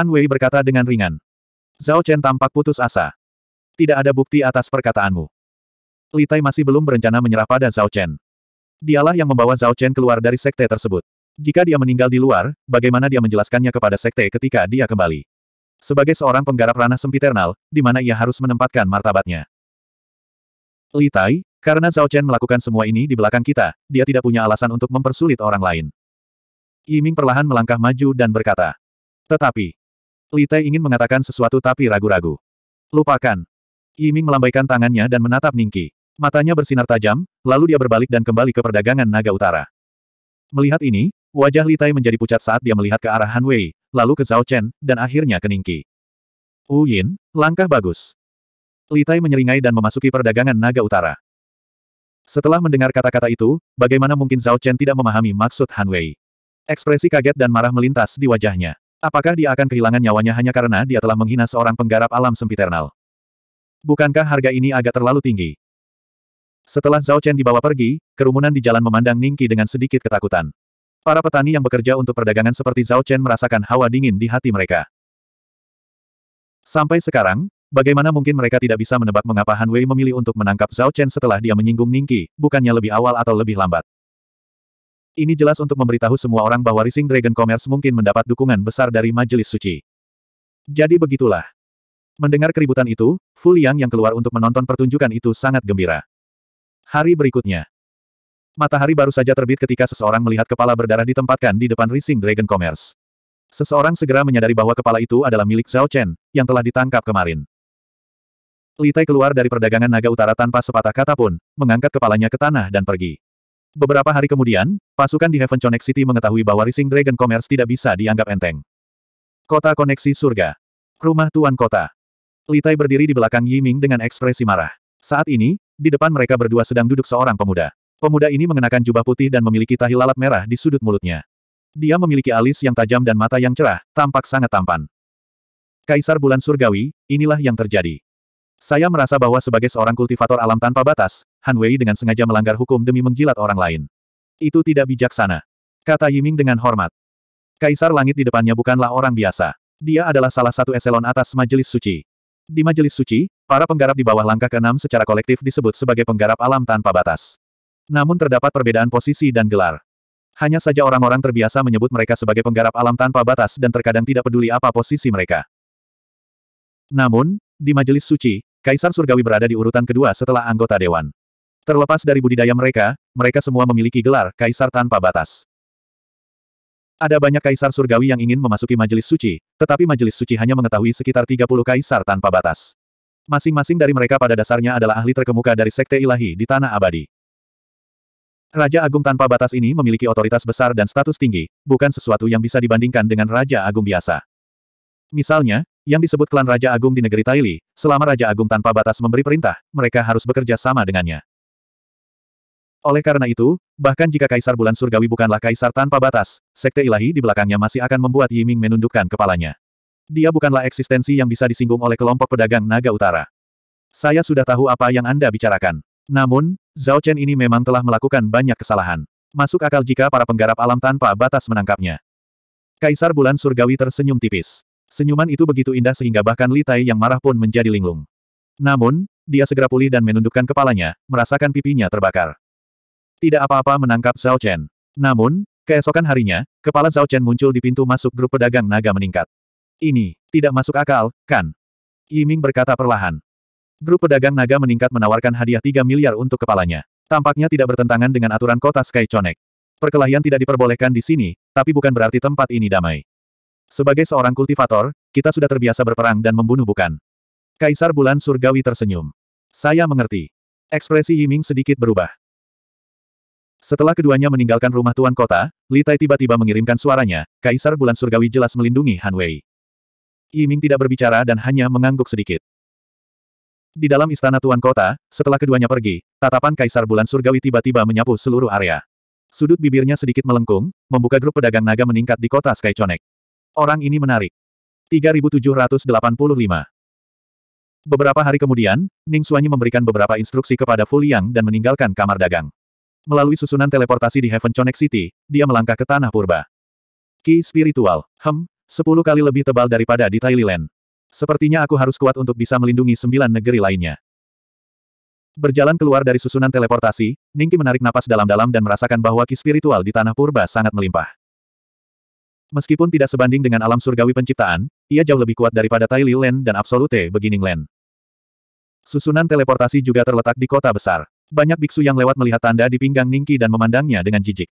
A: Han Wei berkata dengan ringan. Zhao Chen tampak putus asa. Tidak ada bukti atas perkataanmu. Litai masih belum berencana menyerah pada Zhao Chen. Dialah yang membawa Zhao Chen keluar dari sekte tersebut. Jika dia meninggal di luar, bagaimana dia menjelaskannya kepada sekte ketika dia kembali? Sebagai seorang penggarap ranah sempiternal, di mana ia harus menempatkan martabatnya. Li Tai, karena Zhao Chen melakukan semua ini di belakang kita, dia tidak punya alasan untuk mempersulit orang lain. Yiming perlahan melangkah maju dan berkata. Tetapi, Li Tai ingin mengatakan sesuatu tapi ragu-ragu. Lupakan. Yiming melambaikan tangannya dan menatap Ningki. Matanya bersinar tajam, lalu dia berbalik dan kembali ke perdagangan naga utara. Melihat ini, Wajah Li Tai menjadi pucat saat dia melihat ke arah Han Wei, lalu ke Zhao Chen, dan akhirnya ke Ningqi. Wu Yin, langkah bagus. Li Tai menyeringai dan memasuki perdagangan naga utara. Setelah mendengar kata-kata itu, bagaimana mungkin Zhao Chen tidak memahami maksud Han Wei? Ekspresi kaget dan marah melintas di wajahnya. Apakah dia akan kehilangan nyawanya hanya karena dia telah menghina seorang penggarap alam sempiternal? Bukankah harga ini agak terlalu tinggi? Setelah Zhao Chen dibawa pergi, kerumunan di jalan memandang Ningqi dengan sedikit ketakutan. Para petani yang bekerja untuk perdagangan seperti Zhao Chen merasakan hawa dingin di hati mereka. Sampai sekarang, bagaimana mungkin mereka tidak bisa menebak mengapa Han Wei memilih untuk menangkap Zhao Chen setelah dia menyinggung Ningqi, bukannya lebih awal atau lebih lambat. Ini jelas untuk memberitahu semua orang bahwa Rising Dragon Commerce mungkin mendapat dukungan besar dari Majelis Suci. Jadi begitulah. Mendengar keributan itu, Fu Liang yang keluar untuk menonton pertunjukan itu sangat gembira. Hari berikutnya, Matahari baru saja terbit ketika seseorang melihat kepala berdarah ditempatkan di depan Rising Dragon Commerce. Seseorang segera menyadari bahwa kepala itu adalah milik Zhao Chen, yang telah ditangkap kemarin. Li Tai keluar dari perdagangan naga utara tanpa sepatah kata pun, mengangkat kepalanya ke tanah dan pergi. Beberapa hari kemudian, pasukan di Heaven Connect City mengetahui bahwa Rising Dragon Commerce tidak bisa dianggap enteng. Kota Koneksi Surga. Rumah Tuan Kota. Li Tai berdiri di belakang Yiming dengan ekspresi marah. Saat ini, di depan mereka berdua sedang duduk seorang pemuda. Pemuda ini mengenakan jubah putih dan memiliki tahi lalat merah di sudut mulutnya. Dia memiliki alis yang tajam dan mata yang cerah, tampak sangat tampan. Kaisar Bulan Surgawi, inilah yang terjadi. Saya merasa bahwa sebagai seorang kultivator alam tanpa batas, Han Wei dengan sengaja melanggar hukum demi menjilat orang lain. Itu tidak bijaksana. Kata Yiming dengan hormat. Kaisar Langit di depannya bukanlah orang biasa. Dia adalah salah satu eselon atas Majelis Suci. Di Majelis Suci, para penggarap di bawah langkah keenam secara kolektif disebut sebagai penggarap alam tanpa batas. Namun terdapat perbedaan posisi dan gelar. Hanya saja orang-orang terbiasa menyebut mereka sebagai penggarap alam tanpa batas dan terkadang tidak peduli apa posisi mereka. Namun, di majelis suci, Kaisar Surgawi berada di urutan kedua setelah anggota Dewan. Terlepas dari budidaya mereka, mereka semua memiliki gelar Kaisar tanpa batas. Ada banyak kaisar surgawi yang ingin memasuki majelis suci, tetapi majelis suci hanya mengetahui sekitar 30 kaisar tanpa batas. Masing-masing dari mereka pada dasarnya adalah ahli terkemuka dari sekte ilahi di Tanah Abadi. Raja Agung tanpa batas ini memiliki otoritas besar dan status tinggi, bukan sesuatu yang bisa dibandingkan dengan Raja Agung biasa. Misalnya, yang disebut klan Raja Agung di negeri Taili, selama Raja Agung tanpa batas memberi perintah, mereka harus bekerja sama dengannya. Oleh karena itu, bahkan jika Kaisar Bulan Surgawi bukanlah Kaisar tanpa batas, Sekte Ilahi di belakangnya masih akan membuat Yiming menundukkan kepalanya. Dia bukanlah eksistensi yang bisa disinggung oleh kelompok pedagang naga utara. Saya sudah tahu apa yang Anda bicarakan. Namun, Zhao Chen ini memang telah melakukan banyak kesalahan. Masuk akal jika para penggarap alam tanpa batas menangkapnya. Kaisar bulan surgawi tersenyum tipis. Senyuman itu begitu indah sehingga bahkan Li Tai yang marah pun menjadi linglung. Namun, dia segera pulih dan menundukkan kepalanya, merasakan pipinya terbakar. Tidak apa-apa menangkap Zhao Chen. Namun, keesokan harinya, kepala Zhao Chen muncul di pintu masuk grup pedagang naga meningkat. Ini, tidak masuk akal, kan? Yiming berkata perlahan. Grup pedagang naga meningkat menawarkan hadiah 3 miliar untuk kepalanya. Tampaknya tidak bertentangan dengan aturan kota Sky Perkelahian tidak diperbolehkan di sini, tapi bukan berarti tempat ini damai. Sebagai seorang kultivator, kita sudah terbiasa berperang dan membunuh bukan? Kaisar Bulan Surgawi tersenyum. Saya mengerti. Ekspresi Yiming sedikit berubah. Setelah keduanya meninggalkan rumah tuan kota, Li Tai tiba-tiba mengirimkan suaranya, Kaisar Bulan Surgawi jelas melindungi Han Wei. Yiming tidak berbicara dan hanya mengangguk sedikit. Di dalam istana Tuan Kota, setelah keduanya pergi, tatapan Kaisar Bulan Surgawi tiba-tiba menyapu seluruh area. Sudut bibirnya sedikit melengkung, membuka grup pedagang naga meningkat di kota Skyconek. Orang ini menarik. 3785 Beberapa hari kemudian, Ning Suanyi memberikan beberapa instruksi kepada Fu Liang dan meninggalkan kamar dagang. Melalui susunan teleportasi di Heaven Connect City, dia melangkah ke Tanah Purba. Ki Spiritual, hem, sepuluh kali lebih tebal daripada di Thailand. Sepertinya aku harus kuat untuk bisa melindungi sembilan negeri lainnya. Berjalan keluar dari susunan teleportasi, Ningki menarik napas dalam-dalam dan merasakan bahwa ki spiritual di tanah purba sangat melimpah. Meskipun tidak sebanding dengan alam surgawi penciptaan, ia jauh lebih kuat daripada Taili Land dan Absolute Beginning Land. Susunan teleportasi juga terletak di kota besar. Banyak biksu yang lewat melihat tanda di pinggang Ningki dan memandangnya dengan jijik.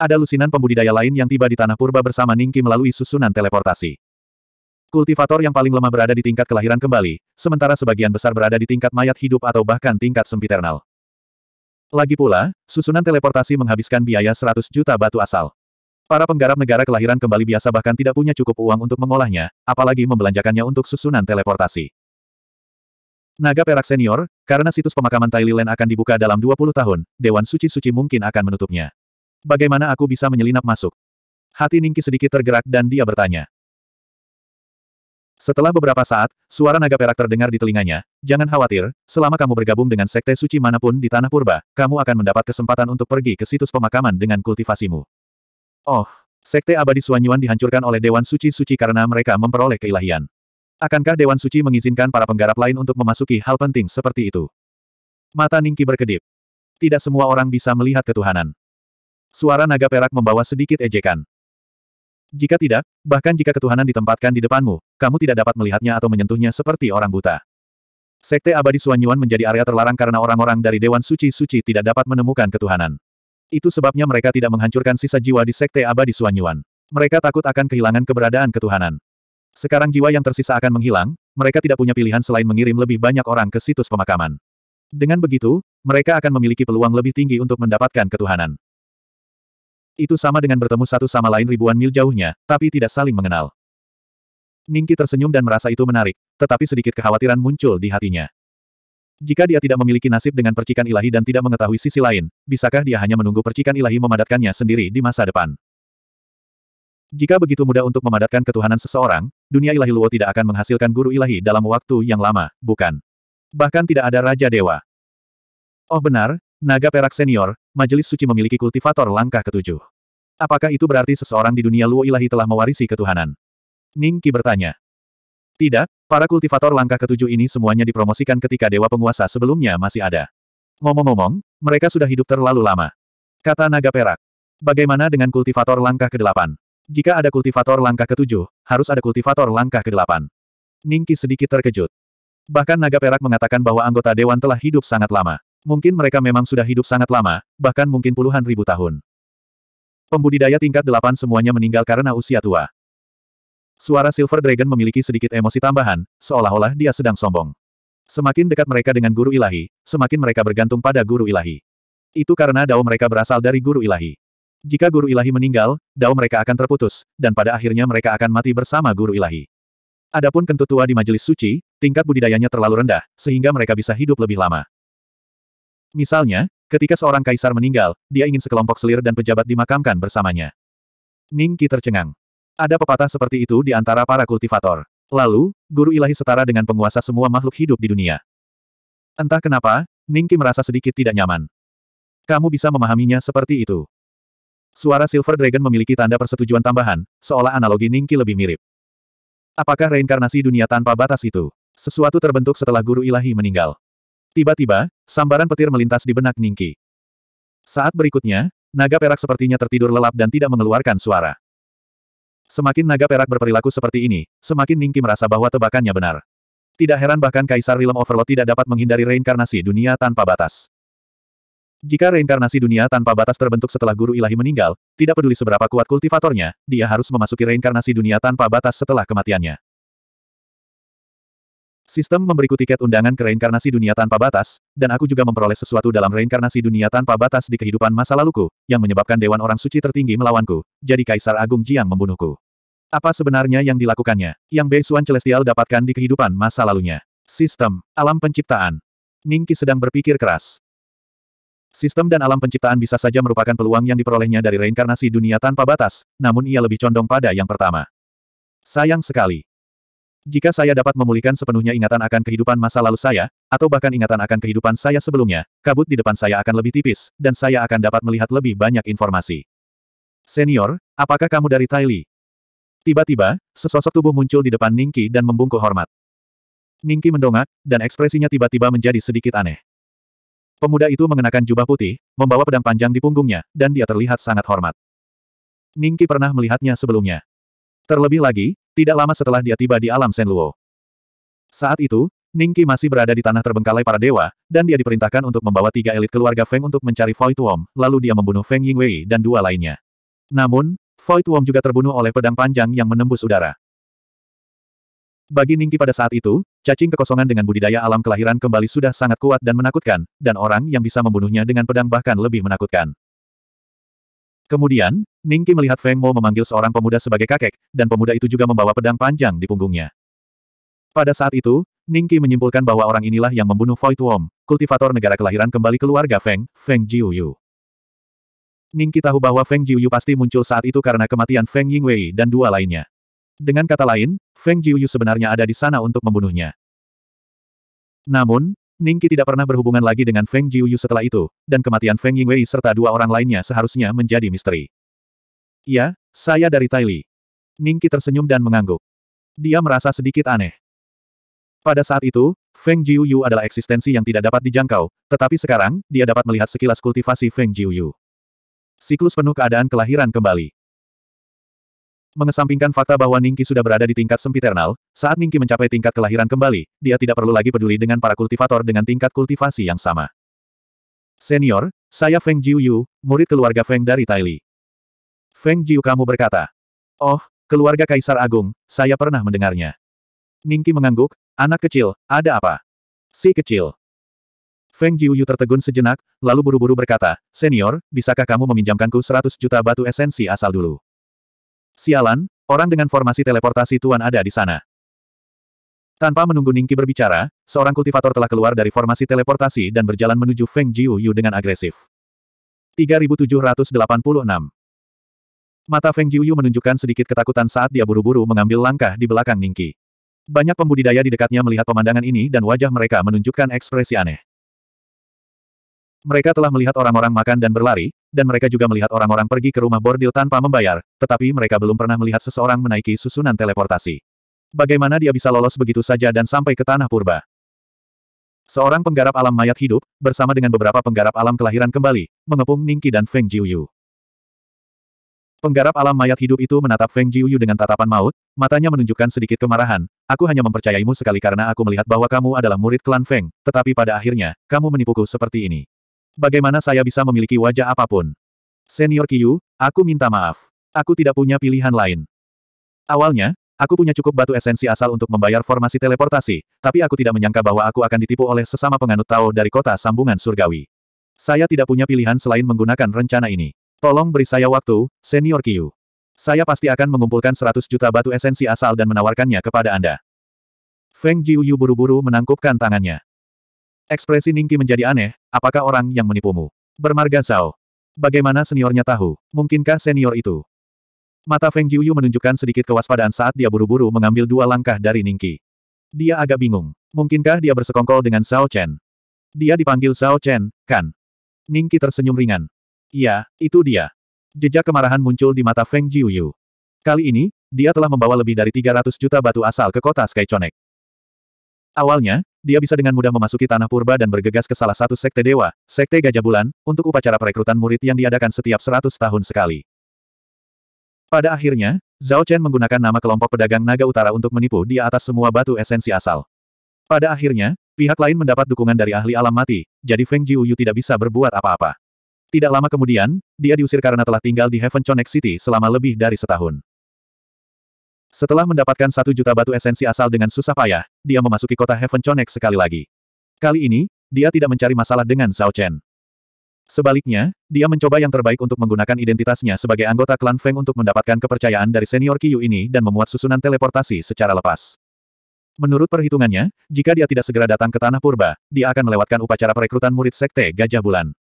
A: Ada lusinan pembudidaya lain yang tiba di tanah purba bersama Ningki melalui susunan teleportasi. Kultivator yang paling lemah berada di tingkat kelahiran kembali, sementara sebagian besar berada di tingkat mayat hidup atau bahkan tingkat sempiternal. Lagi pula, susunan teleportasi menghabiskan biaya 100 juta batu asal. Para penggarap negara kelahiran kembali biasa bahkan tidak punya cukup uang untuk mengolahnya, apalagi membelanjakannya untuk susunan teleportasi. Naga Perak Senior, karena situs pemakaman Thailand akan dibuka dalam 20 tahun, Dewan Suci-Suci mungkin akan menutupnya. Bagaimana aku bisa menyelinap masuk? Hati Ningki sedikit tergerak dan dia bertanya. Setelah beberapa saat, suara naga perak terdengar di telinganya, jangan khawatir, selama kamu bergabung dengan sekte suci manapun di Tanah Purba, kamu akan mendapat kesempatan untuk pergi ke situs pemakaman dengan kultivasimu. Oh, sekte abadi Suanyuan dihancurkan oleh Dewan Suci-Suci karena mereka memperoleh keilahian. Akankah Dewan Suci mengizinkan para penggarap lain untuk memasuki hal penting seperti itu? Mata Ningki berkedip. Tidak semua orang bisa melihat ketuhanan. Suara naga perak membawa sedikit ejekan. Jika tidak, bahkan jika ketuhanan ditempatkan di depanmu, kamu tidak dapat melihatnya atau menyentuhnya seperti orang buta. Sekte abadi Suanyuan menjadi area terlarang karena orang-orang dari Dewan Suci-Suci tidak dapat menemukan ketuhanan. Itu sebabnya mereka tidak menghancurkan sisa jiwa di Sekte abadi Suanyuan. Mereka takut akan kehilangan keberadaan ketuhanan. Sekarang jiwa yang tersisa akan menghilang, mereka tidak punya pilihan selain mengirim lebih banyak orang ke situs pemakaman. Dengan begitu, mereka akan memiliki peluang lebih tinggi untuk mendapatkan ketuhanan. Itu sama dengan bertemu satu sama lain ribuan mil jauhnya, tapi tidak saling mengenal. Ningki tersenyum dan merasa itu menarik, tetapi sedikit kekhawatiran muncul di hatinya. Jika dia tidak memiliki nasib dengan percikan ilahi dan tidak mengetahui sisi lain, bisakah dia hanya menunggu percikan ilahi memadatkannya sendiri di masa depan? Jika begitu mudah untuk memadatkan ketuhanan seseorang, dunia ilahi Luo tidak akan menghasilkan guru ilahi dalam waktu yang lama, bukan? Bahkan tidak ada Raja Dewa. Oh benar, naga perak senior, majelis suci memiliki kultivator langkah ketujuh. Apakah itu berarti seseorang di dunia Luo Ilahi telah mewarisi ketuhanan? Ning Qi bertanya. Tidak, para kultivator langkah ketujuh ini semuanya dipromosikan ketika dewa penguasa sebelumnya masih ada. Ngomong-ngomong, mereka sudah hidup terlalu lama. Kata naga perak. Bagaimana dengan kultivator langkah kedelapan? Jika ada kultivator langkah ketujuh, harus ada kultivator langkah kedelapan. 8 Ningki sedikit terkejut. Bahkan naga perak mengatakan bahwa anggota dewan telah hidup sangat lama. Mungkin mereka memang sudah hidup sangat lama, bahkan mungkin puluhan ribu tahun. Pembudidaya tingkat delapan semuanya meninggal karena usia tua. Suara Silver Dragon memiliki sedikit emosi tambahan, seolah-olah dia sedang sombong. Semakin dekat mereka dengan guru ilahi, semakin mereka bergantung pada guru ilahi. Itu karena dao mereka berasal dari guru ilahi. Jika guru ilahi meninggal, dao mereka akan terputus, dan pada akhirnya mereka akan mati bersama guru ilahi. Adapun kentut tua di majelis suci, tingkat budidayanya terlalu rendah, sehingga mereka bisa hidup lebih lama. Misalnya, ketika seorang kaisar meninggal, dia ingin sekelompok selir dan pejabat dimakamkan bersamanya. Ning Qi tercengang. Ada pepatah seperti itu di antara para kultivator. Lalu, guru ilahi setara dengan penguasa semua makhluk hidup di dunia. Entah kenapa, Ning Qi merasa sedikit tidak nyaman. Kamu bisa memahaminya seperti itu. Suara Silver Dragon memiliki tanda persetujuan tambahan, seolah analogi Ning Qi lebih mirip. Apakah reinkarnasi dunia tanpa batas itu? Sesuatu terbentuk setelah guru ilahi meninggal. Tiba-tiba, sambaran petir melintas di benak Ningki. Saat berikutnya, naga perak sepertinya tertidur lelap dan tidak mengeluarkan suara. Semakin naga perak berperilaku seperti ini, semakin Ningki merasa bahwa tebakannya benar. Tidak heran bahkan Kaisar Realm Overlord tidak dapat menghindari reinkarnasi dunia tanpa batas. Jika reinkarnasi dunia tanpa batas terbentuk setelah guru ilahi meninggal, tidak peduli seberapa kuat kultivatornya, dia harus memasuki reinkarnasi dunia tanpa batas setelah kematiannya. Sistem memberiku tiket undangan ke reinkarnasi dunia tanpa batas, dan aku juga memperoleh sesuatu dalam reinkarnasi dunia tanpa batas di kehidupan masa laluku, yang menyebabkan Dewan Orang Suci tertinggi melawanku, jadi Kaisar Agung Jiang membunuhku. Apa sebenarnya yang dilakukannya, yang Bei Beisuan Celestial dapatkan di kehidupan masa lalunya? Sistem, alam penciptaan. Ningki sedang berpikir keras. Sistem dan alam penciptaan bisa saja merupakan peluang yang diperolehnya dari reinkarnasi dunia tanpa batas, namun ia lebih condong pada yang pertama. Sayang sekali. Jika saya dapat memulihkan sepenuhnya ingatan akan kehidupan masa lalu saya, atau bahkan ingatan akan kehidupan saya sebelumnya, kabut di depan saya akan lebih tipis, dan saya akan dapat melihat lebih banyak informasi. Senior, apakah kamu dari Taili? Tiba-tiba, sesosok tubuh muncul di depan Ningki dan membungkuk hormat. Ningki mendongak, dan ekspresinya tiba-tiba menjadi sedikit aneh. Pemuda itu mengenakan jubah putih, membawa pedang panjang di punggungnya, dan dia terlihat sangat hormat. Ningki pernah melihatnya sebelumnya. Terlebih lagi, tidak lama setelah dia tiba di alam Senluo. Saat itu, Ningqi masih berada di tanah terbengkalai para dewa, dan dia diperintahkan untuk membawa tiga elit keluarga Feng untuk mencari Void Wong, lalu dia membunuh Feng Yingwei dan dua lainnya. Namun, Void Wong juga terbunuh oleh pedang panjang yang menembus udara. Bagi Ningki pada saat itu, cacing kekosongan dengan budidaya alam kelahiran kembali sudah sangat kuat dan menakutkan, dan orang yang bisa membunuhnya dengan pedang bahkan lebih menakutkan. Kemudian, Ningki melihat Feng Mo memanggil seorang pemuda sebagai kakek, dan pemuda itu juga membawa pedang panjang di punggungnya. Pada saat itu, Ningki menyimpulkan bahwa orang inilah yang membunuh Void Wom, kultivator negara kelahiran kembali keluarga Feng, Feng Jiuyu. Ningki tahu bahwa Feng Jiuyu pasti muncul saat itu karena kematian Feng Yingwei dan dua lainnya. Dengan kata lain, Feng Jiuyu sebenarnya ada di sana untuk membunuhnya. Namun, Ningki tidak pernah berhubungan lagi dengan Feng Jiuyu setelah itu, dan kematian Feng Yingwei serta dua orang lainnya seharusnya menjadi misteri. Ya, saya dari Li. Ningki tersenyum dan mengangguk. Dia merasa sedikit aneh. Pada saat itu, Feng Jiuyu adalah eksistensi yang tidak dapat dijangkau, tetapi sekarang, dia dapat melihat sekilas kultivasi Feng Jiuyu. Siklus penuh keadaan kelahiran kembali. Mengesampingkan fakta bahwa Ningki sudah berada di tingkat sempiternal, saat Ningki mencapai tingkat kelahiran kembali, dia tidak perlu lagi peduli dengan para kultivator dengan tingkat kultivasi yang sama. Senior, saya Feng Jiuyu, murid keluarga Feng dari Taili. Feng Jiu kamu berkata, Oh, keluarga Kaisar Agung, saya pernah mendengarnya. Ningki mengangguk, anak kecil, ada apa? Si kecil. Feng Jiuyu tertegun sejenak, lalu buru-buru berkata, Senior, bisakah kamu meminjamkanku 100 juta batu esensi asal dulu? Sialan, orang dengan formasi teleportasi Tuan ada di sana. Tanpa menunggu Ningki berbicara, seorang kultivator telah keluar dari formasi teleportasi dan berjalan menuju Feng Jiuyu dengan agresif. 3786 Mata Feng Jiuyu menunjukkan sedikit ketakutan saat dia buru-buru mengambil langkah di belakang Ningki. Banyak pembudidaya di dekatnya melihat pemandangan ini dan wajah mereka menunjukkan ekspresi aneh. Mereka telah melihat orang-orang makan dan berlari, dan mereka juga melihat orang-orang pergi ke rumah bordil tanpa membayar, tetapi mereka belum pernah melihat seseorang menaiki susunan teleportasi. Bagaimana dia bisa lolos begitu saja dan sampai ke tanah purba? Seorang penggarap alam mayat hidup, bersama dengan beberapa penggarap alam kelahiran kembali, mengepung Ningki dan Feng Jiuyu. Penggarap alam mayat hidup itu menatap Feng Jiuyu dengan tatapan maut, matanya menunjukkan sedikit kemarahan, aku hanya mempercayaimu sekali karena aku melihat bahwa kamu adalah murid klan Feng, tetapi pada akhirnya, kamu menipuku seperti ini. Bagaimana saya bisa memiliki wajah apapun? Senior Kiyu, aku minta maaf. Aku tidak punya pilihan lain. Awalnya, aku punya cukup batu esensi asal untuk membayar formasi teleportasi, tapi aku tidak menyangka bahwa aku akan ditipu oleh sesama penganut Tao dari kota sambungan surgawi. Saya tidak punya pilihan selain menggunakan rencana ini. Tolong beri saya waktu, Senior Kiyu. Saya pasti akan mengumpulkan 100 juta batu esensi asal dan menawarkannya kepada Anda. Feng Jiuyu buru-buru menangkupkan tangannya. Ekspresi Ningki menjadi aneh, apakah orang yang menipumu? Bermarga Zhao. Bagaimana seniornya tahu? Mungkinkah senior itu? Mata Feng Jiuyu menunjukkan sedikit kewaspadaan saat dia buru-buru mengambil dua langkah dari Ningki. Dia agak bingung. Mungkinkah dia bersekongkol dengan Zhao Chen? Dia dipanggil Zhao Chen, kan? Ningki tersenyum ringan. Iya, itu dia. Jejak kemarahan muncul di mata Feng Jiuyu. Kali ini, dia telah membawa lebih dari 300 juta batu asal ke kota Skychonek. Awalnya, dia bisa dengan mudah memasuki tanah purba dan bergegas ke salah satu sekte dewa, sekte Gajah Bulan, untuk upacara perekrutan murid yang diadakan setiap 100 tahun sekali. Pada akhirnya, Zhao Chen menggunakan nama kelompok pedagang naga utara untuk menipu di atas semua batu esensi asal. Pada akhirnya, pihak lain mendapat dukungan dari ahli alam mati, jadi Feng Jiuyu tidak bisa berbuat apa-apa. Tidak lama kemudian, dia diusir karena telah tinggal di Heaven Connect City selama lebih dari setahun. Setelah mendapatkan satu juta batu esensi asal dengan susah payah, dia memasuki kota Heaven Connect sekali lagi. Kali ini, dia tidak mencari masalah dengan Zhao Chen. Sebaliknya, dia mencoba yang terbaik untuk menggunakan identitasnya sebagai anggota klan Feng untuk mendapatkan kepercayaan dari senior Qiyu ini dan memuat susunan teleportasi secara lepas. Menurut perhitungannya, jika dia tidak segera datang ke Tanah Purba, dia akan melewatkan upacara perekrutan murid Sekte Gajah Bulan.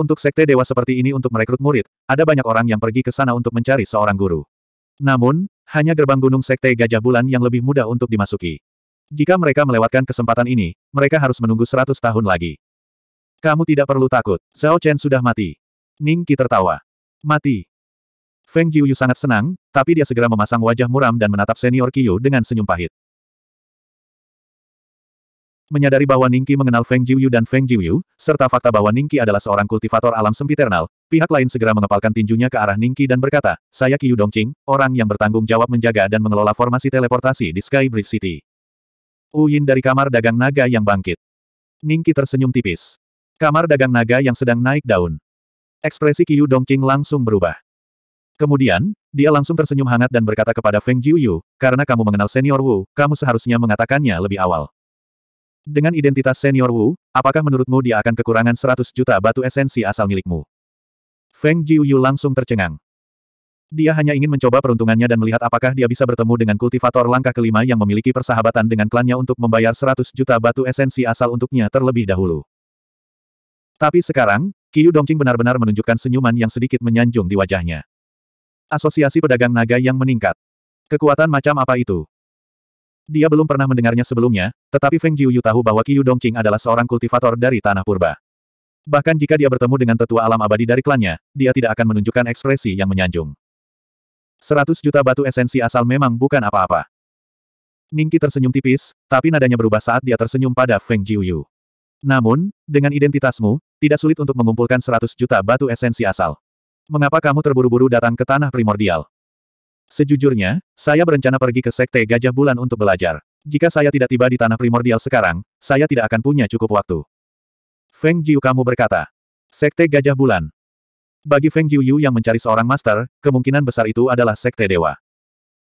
A: Untuk Sekte Dewa seperti ini untuk merekrut murid, ada banyak orang yang pergi ke sana untuk mencari seorang guru. Namun, hanya gerbang gunung Sekte Gajah Bulan yang lebih mudah untuk dimasuki. Jika mereka melewatkan kesempatan ini, mereka harus menunggu seratus tahun lagi. Kamu tidak perlu takut, Zhao Chen sudah mati. Ning Qi tertawa. Mati. Feng Jiuyu sangat senang, tapi dia segera memasang wajah muram dan menatap senior Qiyu dengan senyum pahit. Menyadari bahwa Ning Qi mengenal Feng Jiuyu dan Feng Jiuyu, serta fakta bahwa Ning Qi adalah seorang kultivator alam sempiternal, Pihak lain segera mengepalkan tinjunya ke arah Ningki dan berkata, saya Qiu Dongqing, orang yang bertanggung jawab menjaga dan mengelola formasi teleportasi di Sky Bridge City. Uyin dari kamar dagang naga yang bangkit. Ningki tersenyum tipis. Kamar dagang naga yang sedang naik daun. Ekspresi Qiu Dongqing langsung berubah. Kemudian, dia langsung tersenyum hangat dan berkata kepada Feng Jiuyu, karena kamu mengenal senior Wu, kamu seharusnya mengatakannya lebih awal. Dengan identitas senior Wu, apakah menurutmu dia akan kekurangan 100 juta batu esensi asal milikmu? Feng Jiuyu langsung tercengang. Dia hanya ingin mencoba peruntungannya dan melihat apakah dia bisa bertemu dengan kultivator langkah kelima yang memiliki persahabatan dengan klannya untuk membayar 100 juta batu esensi asal untuknya terlebih dahulu. Tapi sekarang, Qiu Dongqing benar-benar menunjukkan senyuman yang sedikit menyanjung di wajahnya. Asosiasi pedagang naga yang meningkat. Kekuatan macam apa itu? Dia belum pernah mendengarnya sebelumnya, tetapi Feng Jiuyu tahu bahwa Qiu Dongqing adalah seorang kultivator dari Tanah Purba. Bahkan jika dia bertemu dengan tetua alam abadi dari klannya, dia tidak akan menunjukkan ekspresi yang menyanjung. Seratus juta batu esensi asal memang bukan apa-apa. Ningki tersenyum tipis, tapi nadanya berubah saat dia tersenyum pada Feng Jiuyu. Namun, dengan identitasmu, tidak sulit untuk mengumpulkan seratus juta batu esensi asal. Mengapa kamu terburu-buru datang ke tanah primordial? Sejujurnya, saya berencana pergi ke Sekte Gajah Bulan untuk belajar. Jika saya tidak tiba di tanah primordial sekarang, saya tidak akan punya cukup waktu. Feng Jiu kamu berkata. Sekte Gajah Bulan. Bagi Feng Jiu yang mencari seorang master, kemungkinan besar itu adalah Sekte Dewa.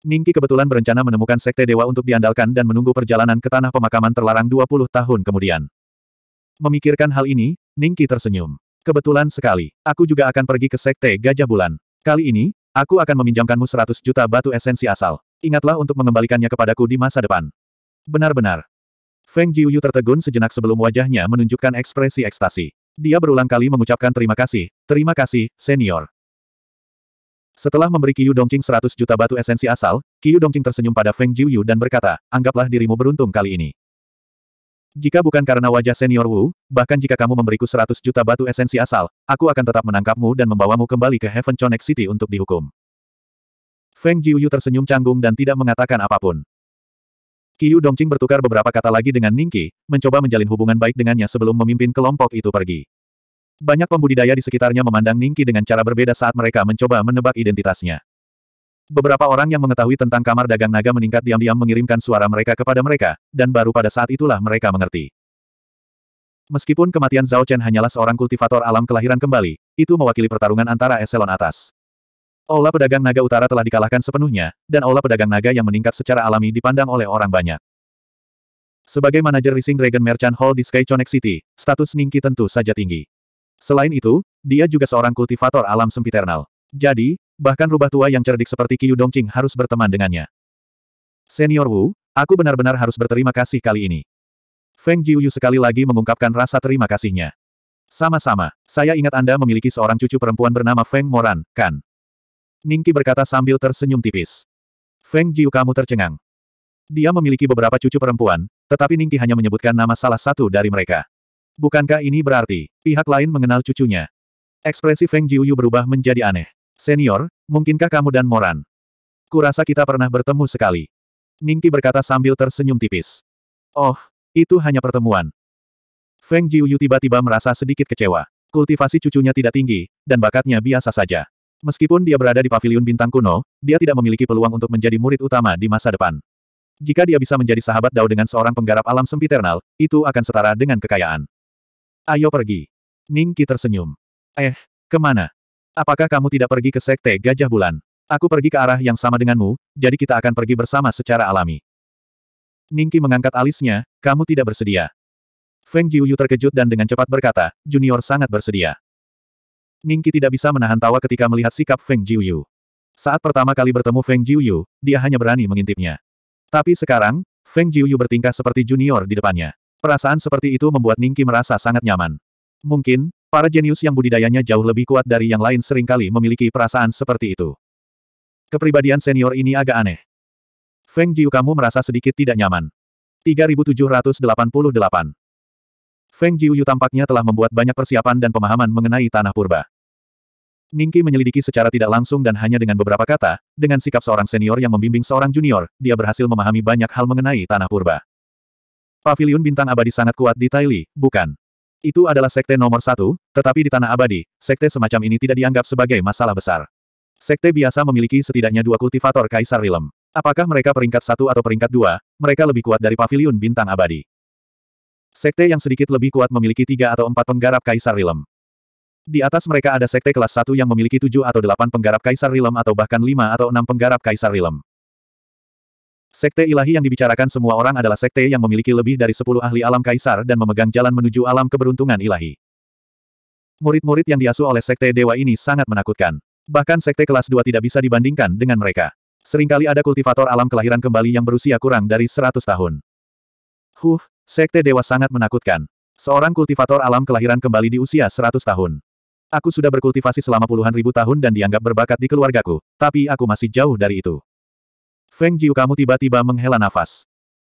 A: Ningki kebetulan berencana menemukan Sekte Dewa untuk diandalkan dan menunggu perjalanan ke tanah pemakaman terlarang 20 tahun kemudian. Memikirkan hal ini, Ningki tersenyum. Kebetulan sekali, aku juga akan pergi ke Sekte Gajah Bulan. Kali ini, aku akan meminjamkanmu 100 juta batu esensi asal. Ingatlah untuk mengembalikannya kepadaku di masa depan. Benar-benar, Feng Jiuyu tertegun sejenak sebelum wajahnya menunjukkan ekspresi ekstasi. Dia berulang kali mengucapkan terima kasih, terima kasih, senior. Setelah memberi Qiu Dongqing 100 juta batu esensi asal, Qiu Dongqing tersenyum pada Feng Jiuyu dan berkata, anggaplah dirimu beruntung kali ini. Jika bukan karena wajah senior Wu, bahkan jika kamu memberiku 100 juta batu esensi asal, aku akan tetap menangkapmu dan membawamu kembali ke Heaven Connect City untuk dihukum. Feng Jiuyu tersenyum canggung dan tidak mengatakan apapun. Kiyu Dongqing bertukar beberapa kata lagi dengan Ningqi, mencoba menjalin hubungan baik dengannya sebelum memimpin kelompok itu pergi. Banyak pembudidaya di sekitarnya memandang Ningqi dengan cara berbeda saat mereka mencoba menebak identitasnya. Beberapa orang yang mengetahui tentang kamar dagang naga meningkat diam-diam mengirimkan suara mereka kepada mereka, dan baru pada saat itulah mereka mengerti. Meskipun kematian Zhao Chen hanyalah seorang kultivator alam kelahiran kembali, itu mewakili pertarungan antara eselon atas. Aula pedagang naga utara telah dikalahkan sepenuhnya, dan aula pedagang naga yang meningkat secara alami dipandang oleh orang banyak. Sebagai manajer Rising Dragon Merchant Hall di Sky Connect City, status Ningki tentu saja tinggi. Selain itu, dia juga seorang kultivator alam sempiternal. Jadi, bahkan rubah tua yang cerdik seperti Qiu Dongqing harus berteman dengannya. Senior Wu, aku benar-benar harus berterima kasih kali ini. Feng Jiuyu sekali lagi mengungkapkan rasa terima kasihnya. Sama-sama, saya ingat Anda memiliki seorang cucu perempuan bernama Feng Moran, kan? Ningki berkata sambil tersenyum tipis. Feng Jiu kamu tercengang. Dia memiliki beberapa cucu perempuan, tetapi Ningki hanya menyebutkan nama salah satu dari mereka. Bukankah ini berarti, pihak lain mengenal cucunya? Ekspresi Feng Jiuyu berubah menjadi aneh. Senior, mungkinkah kamu dan Moran? Kurasa kita pernah bertemu sekali. Ningki berkata sambil tersenyum tipis. Oh, itu hanya pertemuan. Feng Jiuyu tiba-tiba merasa sedikit kecewa. Kultivasi cucunya tidak tinggi, dan bakatnya biasa saja. Meskipun dia berada di paviliun bintang kuno, dia tidak memiliki peluang untuk menjadi murid utama di masa depan. Jika dia bisa menjadi sahabat Dao dengan seorang penggarap alam sempiternal, itu akan setara dengan kekayaan. Ayo pergi. Ning Qi tersenyum. Eh, kemana? Apakah kamu tidak pergi ke Sekte Gajah Bulan? Aku pergi ke arah yang sama denganmu, jadi kita akan pergi bersama secara alami. Ning Ningki mengangkat alisnya, kamu tidak bersedia. Feng Jiuyu terkejut dan dengan cepat berkata, Junior sangat bersedia. Ningki tidak bisa menahan tawa ketika melihat sikap Feng Jiuyu. Saat pertama kali bertemu Feng Jiuyu, dia hanya berani mengintipnya. Tapi sekarang, Feng Jiuyu bertingkah seperti junior di depannya. Perasaan seperti itu membuat Ningki merasa sangat nyaman. Mungkin, para jenius yang budidayanya jauh lebih kuat dari yang lain seringkali memiliki perasaan seperti itu. Kepribadian senior ini agak aneh. Feng Jiu kamu merasa sedikit tidak nyaman. 3788 Feng Jiuyu tampaknya telah membuat banyak persiapan dan pemahaman mengenai tanah purba. Ningki menyelidiki secara tidak langsung dan hanya dengan beberapa kata, dengan sikap seorang senior yang membimbing seorang junior, dia berhasil memahami banyak hal mengenai tanah purba. Pavilion bintang abadi sangat kuat di Taili, bukan? Itu adalah sekte nomor satu, tetapi di tanah abadi, sekte semacam ini tidak dianggap sebagai masalah besar. Sekte biasa memiliki setidaknya dua kultivator kaisar Rilem. Apakah mereka peringkat satu atau peringkat dua, mereka lebih kuat dari Pavilion bintang abadi. Sekte yang sedikit lebih kuat memiliki tiga atau empat penggarap kaisar Rilem. Di atas mereka ada sekte kelas 1 yang memiliki 7 atau 8 penggarap kaisar rilem atau bahkan 5 atau 6 penggarap kaisar rilem. Sekte ilahi yang dibicarakan semua orang adalah sekte yang memiliki lebih dari 10 ahli alam kaisar dan memegang jalan menuju alam keberuntungan ilahi. Murid-murid yang diasuh oleh sekte dewa ini sangat menakutkan. Bahkan sekte kelas 2 tidak bisa dibandingkan dengan mereka. Seringkali ada kultivator alam kelahiran kembali yang berusia kurang dari 100 tahun. Huh, sekte dewa sangat menakutkan. Seorang kultivator alam kelahiran kembali di usia 100 tahun. Aku sudah berkultivasi selama puluhan ribu tahun dan dianggap berbakat di keluargaku, tapi aku masih jauh dari itu. Feng Jiu kamu tiba-tiba menghela nafas.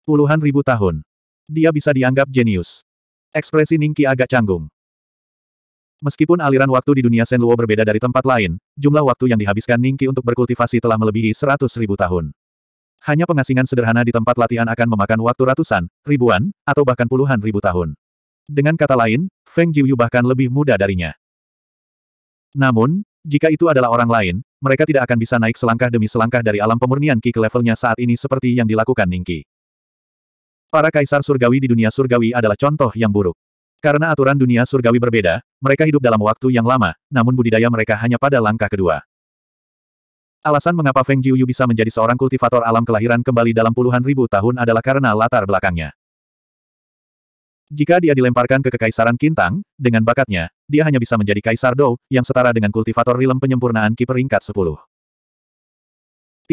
A: Puluhan ribu tahun. Dia bisa dianggap jenius. Ekspresi Ningki agak canggung. Meskipun aliran waktu di dunia Sen Luo berbeda dari tempat lain, jumlah waktu yang dihabiskan Ningki untuk berkultivasi telah melebihi seratus ribu tahun. Hanya pengasingan sederhana di tempat latihan akan memakan waktu ratusan, ribuan, atau bahkan puluhan ribu tahun. Dengan kata lain, Feng Jiuyu bahkan lebih muda darinya. Namun, jika itu adalah orang lain, mereka tidak akan bisa naik selangkah demi selangkah dari alam pemurnian Ki ke levelnya saat ini seperti yang dilakukan Ningki. Para kaisar surgawi di dunia surgawi adalah contoh yang buruk. Karena aturan dunia surgawi berbeda, mereka hidup dalam waktu yang lama, namun budidaya mereka hanya pada langkah kedua. Alasan mengapa Feng Jiuyu bisa menjadi seorang kultivator alam kelahiran kembali dalam puluhan ribu tahun adalah karena latar belakangnya. Jika dia dilemparkan ke Kekaisaran Kintang, dengan bakatnya, dia hanya bisa menjadi Kaisar Dou, yang setara dengan kultivator rilem penyempurnaan Ki peringkat 10.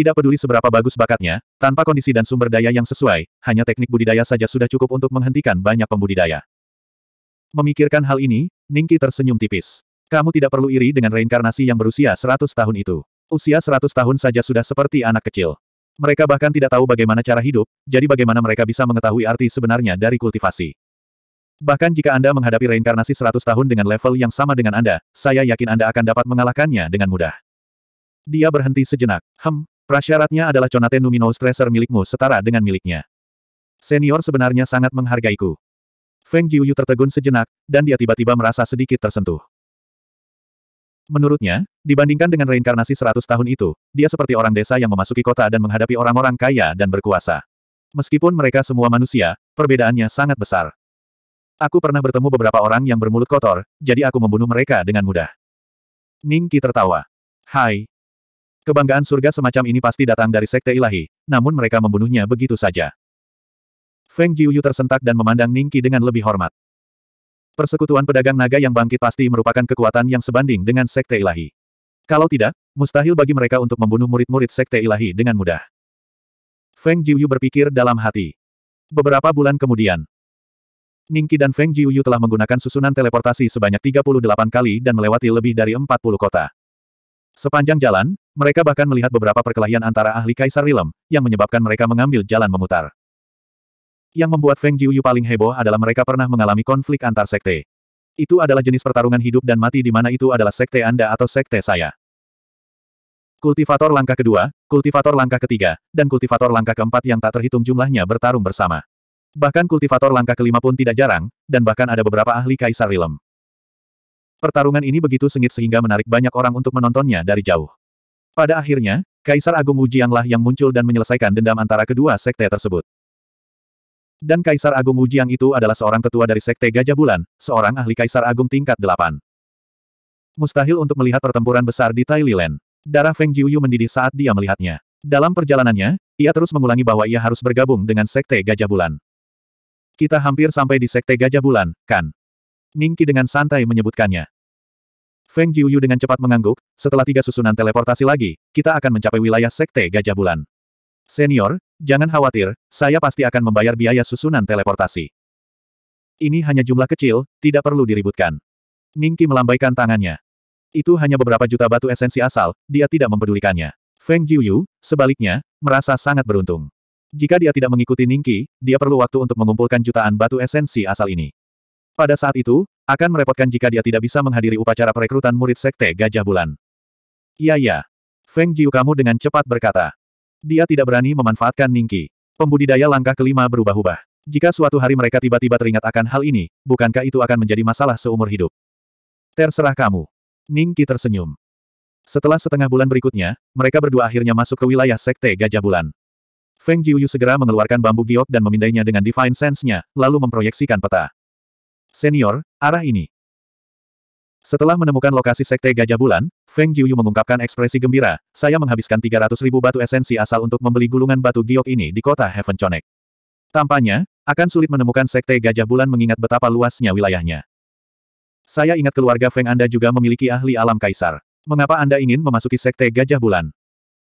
A: Tidak peduli seberapa bagus bakatnya, tanpa kondisi dan sumber daya yang sesuai, hanya teknik budidaya saja sudah cukup untuk menghentikan banyak pembudidaya. Memikirkan hal ini, Ningki tersenyum tipis. Kamu tidak perlu iri dengan reinkarnasi yang berusia 100 tahun itu. Usia 100 tahun saja sudah seperti anak kecil. Mereka bahkan tidak tahu bagaimana cara hidup, jadi bagaimana mereka bisa mengetahui arti sebenarnya dari kultivasi. Bahkan jika Anda menghadapi reinkarnasi 100 tahun dengan level yang sama dengan Anda, saya yakin Anda akan dapat mengalahkannya dengan mudah. Dia berhenti sejenak. Hem, prasyaratnya adalah Conate Numino Stresser milikmu setara dengan miliknya. Senior sebenarnya sangat menghargaiku. Feng Jiuyu tertegun sejenak, dan dia tiba-tiba merasa sedikit tersentuh. Menurutnya, dibandingkan dengan reinkarnasi 100 tahun itu, dia seperti orang desa yang memasuki kota dan menghadapi orang-orang kaya dan berkuasa. Meskipun mereka semua manusia, perbedaannya sangat besar. Aku pernah bertemu beberapa orang yang bermulut kotor, jadi aku membunuh mereka dengan mudah. Ning tertawa. Hai. Kebanggaan surga semacam ini pasti datang dari sekte ilahi, namun mereka membunuhnya begitu saja. Feng Jiuyu tersentak dan memandang Ning dengan lebih hormat. Persekutuan pedagang naga yang bangkit pasti merupakan kekuatan yang sebanding dengan sekte ilahi. Kalau tidak, mustahil bagi mereka untuk membunuh murid-murid sekte ilahi dengan mudah. Feng Jiuyu berpikir dalam hati. Beberapa bulan kemudian, Ningqi dan Feng Jiuyu telah menggunakan susunan teleportasi sebanyak 38 kali dan melewati lebih dari 40 kota. Sepanjang jalan, mereka bahkan melihat beberapa perkelahian antara ahli Kaisar Rilem, yang menyebabkan mereka mengambil jalan memutar. Yang membuat Feng Jiuyu paling heboh adalah mereka pernah mengalami konflik antar sekte. Itu adalah jenis pertarungan hidup dan mati di mana itu adalah sekte Anda atau sekte saya. Kultivator langkah kedua, kultivator langkah ketiga, dan kultivator langkah keempat yang tak terhitung jumlahnya bertarung bersama. Bahkan kultivator langkah kelima pun tidak jarang, dan bahkan ada beberapa ahli kaisar Rilem. Pertarungan ini begitu sengit sehingga menarik banyak orang untuk menontonnya dari jauh. Pada akhirnya, Kaisar Agung Wu yang muncul dan menyelesaikan dendam antara kedua sekte tersebut. Dan Kaisar Agung Wu itu adalah seorang tetua dari Sekte Gajah Bulan, seorang ahli Kaisar Agung tingkat delapan. Mustahil untuk melihat pertempuran besar di Thailand. Darah Feng Jiuyu mendidih saat dia melihatnya. Dalam perjalanannya, ia terus mengulangi bahwa ia harus bergabung dengan Sekte Gajah Bulan. Kita hampir sampai di Sekte Gajah Bulan, kan? Ningki dengan santai menyebutkannya. Feng Jiuyu dengan cepat mengangguk, setelah tiga susunan teleportasi lagi, kita akan mencapai wilayah Sekte Gajah Bulan. Senior, jangan khawatir, saya pasti akan membayar biaya susunan teleportasi. Ini hanya jumlah kecil, tidak perlu diributkan. Ningki melambaikan tangannya. Itu hanya beberapa juta batu esensi asal, dia tidak mempedulikannya. Feng Jiuyu, sebaliknya, merasa sangat beruntung. Jika dia tidak mengikuti Ningki, dia perlu waktu untuk mengumpulkan jutaan batu esensi asal ini. Pada saat itu, akan merepotkan jika dia tidak bisa menghadiri upacara perekrutan murid Sekte Gajah Bulan. Iya ya. Feng Jiu kamu dengan cepat berkata. Dia tidak berani memanfaatkan Ningki. Pembudidaya langkah kelima berubah-ubah. Jika suatu hari mereka tiba-tiba teringat akan hal ini, bukankah itu akan menjadi masalah seumur hidup? Terserah kamu. Ningki tersenyum. Setelah setengah bulan berikutnya, mereka berdua akhirnya masuk ke wilayah Sekte Gajah Bulan. Feng Jiuyu segera mengeluarkan bambu giok dan memindainya dengan Divine Sense-nya, lalu memproyeksikan peta. Senior, arah ini. Setelah menemukan lokasi Sekte Gajah Bulan, Feng Jiuyu mengungkapkan ekspresi gembira, saya menghabiskan 300 ribu batu esensi asal untuk membeli gulungan batu giok ini di kota Heaven Connect. Tampaknya, akan sulit menemukan Sekte Gajah Bulan mengingat betapa luasnya wilayahnya. Saya ingat keluarga Feng Anda juga memiliki ahli alam kaisar. Mengapa Anda ingin memasuki sekte Gajah Bulan?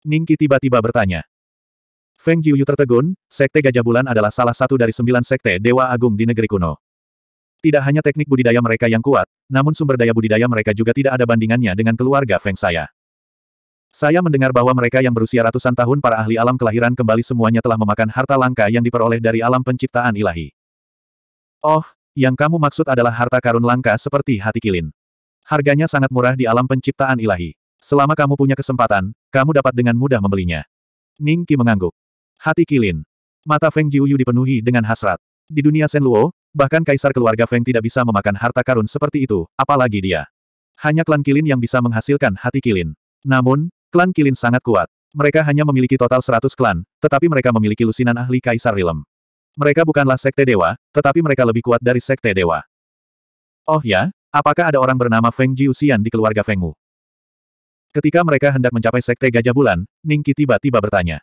A: Ningki tiba-tiba bertanya. Feng Jiuyu tertegun, Sekte Gajah Bulan adalah salah satu dari sembilan sekte Dewa Agung di negeri kuno. Tidak hanya teknik budidaya mereka yang kuat, namun sumber daya budidaya mereka juga tidak ada bandingannya dengan keluarga Feng saya. Saya mendengar bahwa mereka yang berusia ratusan tahun para ahli alam kelahiran kembali semuanya telah memakan harta langka yang diperoleh dari alam penciptaan ilahi. Oh, yang kamu maksud adalah harta karun langka seperti hati kilin. Harganya sangat murah di alam penciptaan ilahi. Selama kamu punya kesempatan, kamu dapat dengan mudah membelinya. Ning Qi mengangguk. Hati Kilin. Mata Feng Jiuyu dipenuhi dengan hasrat. Di dunia Senluo, bahkan kaisar keluarga Feng tidak bisa memakan harta karun seperti itu, apalagi dia. Hanya klan Kilin yang bisa menghasilkan hati Kilin. Namun, klan Kilin sangat kuat. Mereka hanya memiliki total 100 klan, tetapi mereka memiliki lusinan ahli kaisar Rilem. Mereka bukanlah sekte dewa, tetapi mereka lebih kuat dari sekte dewa. Oh ya, apakah ada orang bernama Feng Jiuxian di keluarga Fengmu? Ketika mereka hendak mencapai sekte Gajah Bulan, Ningki tiba-tiba bertanya.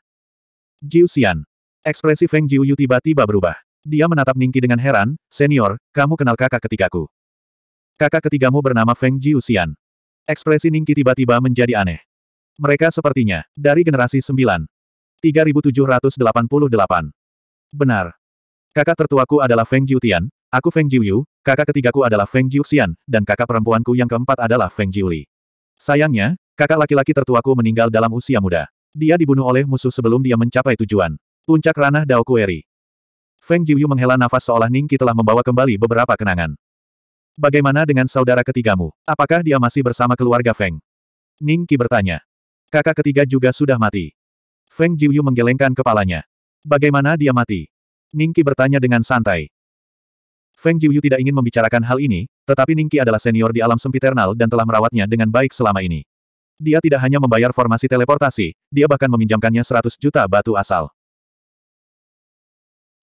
A: Jiu Xian. Ekspresi Feng Jiu Yu tiba-tiba berubah. Dia menatap Ningki dengan heran, senior, kamu kenal kakak ketigaku. Kakak ketigamu bernama Feng Jiu Xian. Ekspresi Ningki tiba-tiba menjadi aneh. Mereka sepertinya, dari generasi 9. 3788. Benar. Kakak tertuaku adalah Feng Jiu Tian, aku Feng Jiu Yu, kakak ketigaku adalah Feng Jiu Xian, dan kakak perempuanku yang keempat adalah Feng Jiu Li. Sayangnya, kakak laki-laki tertuaku meninggal dalam usia muda. Dia dibunuh oleh musuh sebelum dia mencapai tujuan. Puncak ranah Dao Kueri. Feng Jiuyu menghela nafas seolah Ningki telah membawa kembali beberapa kenangan. Bagaimana dengan saudara ketigamu? Apakah dia masih bersama keluarga Feng? Ningki bertanya. Kakak ketiga juga sudah mati. Feng Jiuyu menggelengkan kepalanya. Bagaimana dia mati? Ningki bertanya dengan santai. Feng Jiuyu tidak ingin membicarakan hal ini, tetapi Ningki adalah senior di alam sempiternal dan telah merawatnya dengan baik selama ini. Dia tidak hanya membayar formasi teleportasi, dia bahkan meminjamkannya 100 juta batu asal.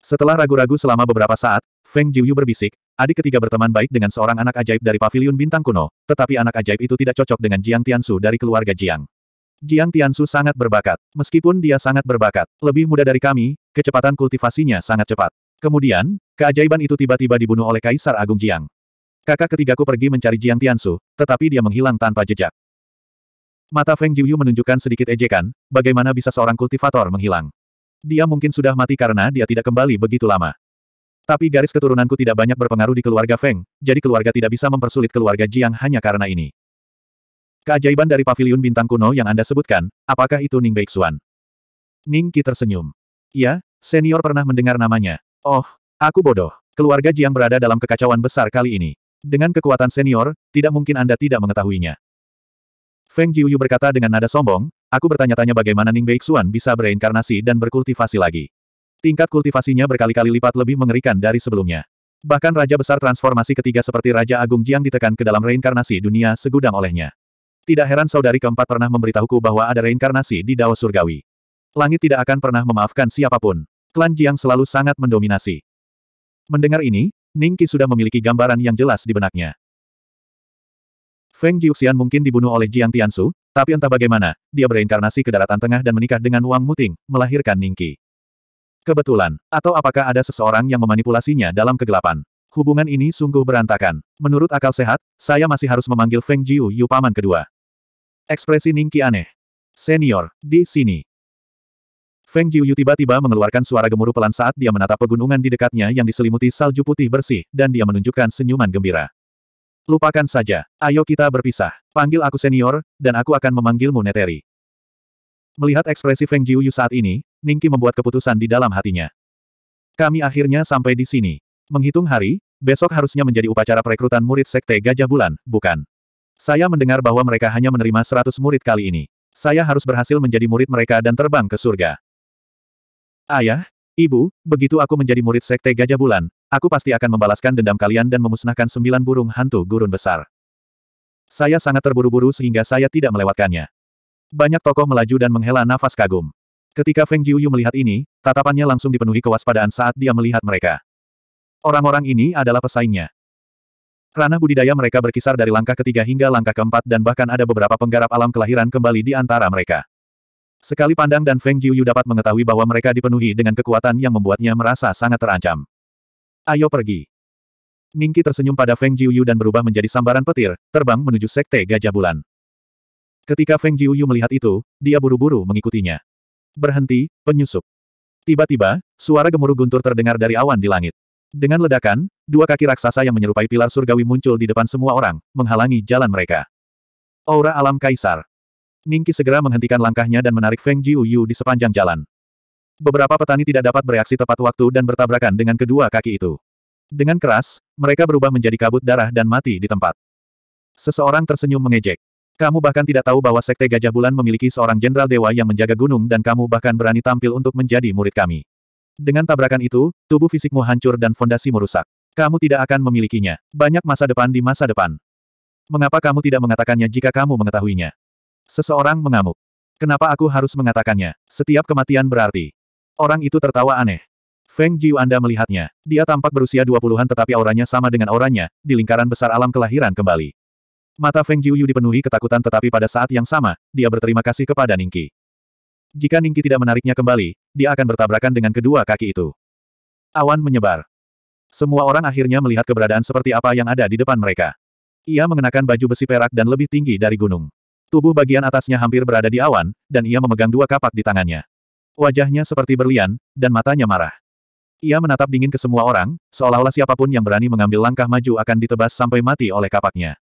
A: Setelah ragu-ragu selama beberapa saat, Feng Jiuyu berbisik, adik ketiga berteman baik dengan seorang anak ajaib dari paviliun bintang kuno, tetapi anak ajaib itu tidak cocok dengan Jiang Tianshu dari keluarga Jiang. Jiang Tianshu sangat berbakat. Meskipun dia sangat berbakat, lebih muda dari kami, kecepatan kultivasinya sangat cepat. Kemudian, keajaiban itu tiba-tiba dibunuh oleh Kaisar Agung Jiang. Kakak ketigaku pergi mencari Jiang Tianshu, tetapi dia menghilang tanpa jejak. Mata Feng Jiuyu menunjukkan sedikit ejekan, bagaimana bisa seorang kultivator menghilang. Dia mungkin sudah mati karena dia tidak kembali begitu lama. Tapi garis keturunanku tidak banyak berpengaruh di keluarga Feng, jadi keluarga tidak bisa mempersulit keluarga Jiang hanya karena ini. Keajaiban dari paviliun bintang kuno yang Anda sebutkan, apakah itu Ning Beixuan? Ning Qi tersenyum. Ya, senior pernah mendengar namanya. Oh, aku bodoh. Keluarga Jiang berada dalam kekacauan besar kali ini. Dengan kekuatan senior, tidak mungkin Anda tidak mengetahuinya. Feng Jiuyu berkata dengan nada sombong, aku bertanya-tanya bagaimana Ning Beixuan bisa bereinkarnasi dan berkultivasi lagi. Tingkat kultivasinya berkali-kali lipat lebih mengerikan dari sebelumnya. Bahkan Raja Besar transformasi ketiga seperti Raja Agung Jiang ditekan ke dalam reinkarnasi dunia segudang olehnya. Tidak heran saudari keempat pernah memberitahuku bahwa ada reinkarnasi di Dao Surgawi. Langit tidak akan pernah memaafkan siapapun. Klan Jiang selalu sangat mendominasi. Mendengar ini, Ning Qi sudah memiliki gambaran yang jelas di benaknya. Feng Jiuxian mungkin dibunuh oleh Jiang Tianshu, tapi entah bagaimana, dia bereinkarnasi ke daratan tengah dan menikah dengan Wang Muting, melahirkan Ningqi. Kebetulan, atau apakah ada seseorang yang memanipulasinya dalam kegelapan? Hubungan ini sungguh berantakan. Menurut akal sehat, saya masih harus memanggil Feng Jiu Yu paman kedua. Ekspresi Ningqi aneh. Senior, di sini. Feng Jiuyu tiba-tiba mengeluarkan suara gemuruh pelan saat dia menatap pegunungan di dekatnya yang diselimuti salju putih bersih, dan dia menunjukkan senyuman gembira. Lupakan saja, ayo kita berpisah. Panggil aku senior, dan aku akan memanggilmu Neteri. Melihat ekspresi Feng Jiuyu saat ini, Ningki membuat keputusan di dalam hatinya. Kami akhirnya sampai di sini. Menghitung hari, besok harusnya menjadi upacara perekrutan murid Sekte Gajah Bulan, bukan? Saya mendengar bahwa mereka hanya menerima 100 murid kali ini. Saya harus berhasil menjadi murid mereka dan terbang ke surga. Ayah, Ibu, begitu aku menjadi murid Sekte Gajah Bulan, aku pasti akan membalaskan dendam kalian dan memusnahkan sembilan burung hantu gurun besar. Saya sangat terburu-buru sehingga saya tidak melewatkannya. Banyak tokoh melaju dan menghela nafas kagum. Ketika Feng Jiuyu melihat ini, tatapannya langsung dipenuhi kewaspadaan saat dia melihat mereka. Orang-orang ini adalah pesaingnya. Ranah budidaya mereka berkisar dari langkah ketiga hingga langkah keempat dan bahkan ada beberapa penggarap alam kelahiran kembali di antara mereka. Sekali pandang dan Feng Jiuyu dapat mengetahui bahwa mereka dipenuhi dengan kekuatan yang membuatnya merasa sangat terancam. Ayo pergi. Ningki tersenyum pada Feng Jiuyu dan berubah menjadi sambaran petir, terbang menuju Sekte Gajah Bulan. Ketika Feng Jiuyu melihat itu, dia buru-buru mengikutinya. Berhenti, penyusup. Tiba-tiba, suara gemuruh guntur terdengar dari awan di langit. Dengan ledakan, dua kaki raksasa yang menyerupai pilar surgawi muncul di depan semua orang, menghalangi jalan mereka. Aura alam kaisar. Ningki segera menghentikan langkahnya dan menarik Feng Jiuyu di sepanjang jalan. Beberapa petani tidak dapat bereaksi tepat waktu dan bertabrakan dengan kedua kaki itu. Dengan keras, mereka berubah menjadi kabut darah dan mati di tempat. Seseorang tersenyum mengejek. Kamu bahkan tidak tahu bahwa Sekte Gajah Bulan memiliki seorang jenderal dewa yang menjaga gunung dan kamu bahkan berani tampil untuk menjadi murid kami. Dengan tabrakan itu, tubuh fisikmu hancur dan fondasimu rusak. Kamu tidak akan memilikinya. Banyak masa depan di masa depan. Mengapa kamu tidak mengatakannya jika kamu mengetahuinya? Seseorang mengamuk. Kenapa aku harus mengatakannya? Setiap kematian berarti. Orang itu tertawa aneh. Feng Jiu Anda melihatnya. Dia tampak berusia 20-an tetapi auranya sama dengan auranya, di lingkaran besar alam kelahiran kembali. Mata Feng Jiu dipenuhi ketakutan tetapi pada saat yang sama, dia berterima kasih kepada Ningki. Jika Ningki tidak menariknya kembali, dia akan bertabrakan dengan kedua kaki itu. Awan menyebar. Semua orang akhirnya melihat keberadaan seperti apa yang ada di depan mereka. Ia mengenakan baju besi perak dan lebih tinggi dari gunung. Tubuh bagian atasnya hampir berada di awan, dan ia memegang dua kapak di tangannya. Wajahnya seperti berlian, dan matanya marah. Ia menatap dingin ke semua orang, seolah-olah siapapun yang berani mengambil langkah maju akan ditebas sampai mati oleh kapaknya.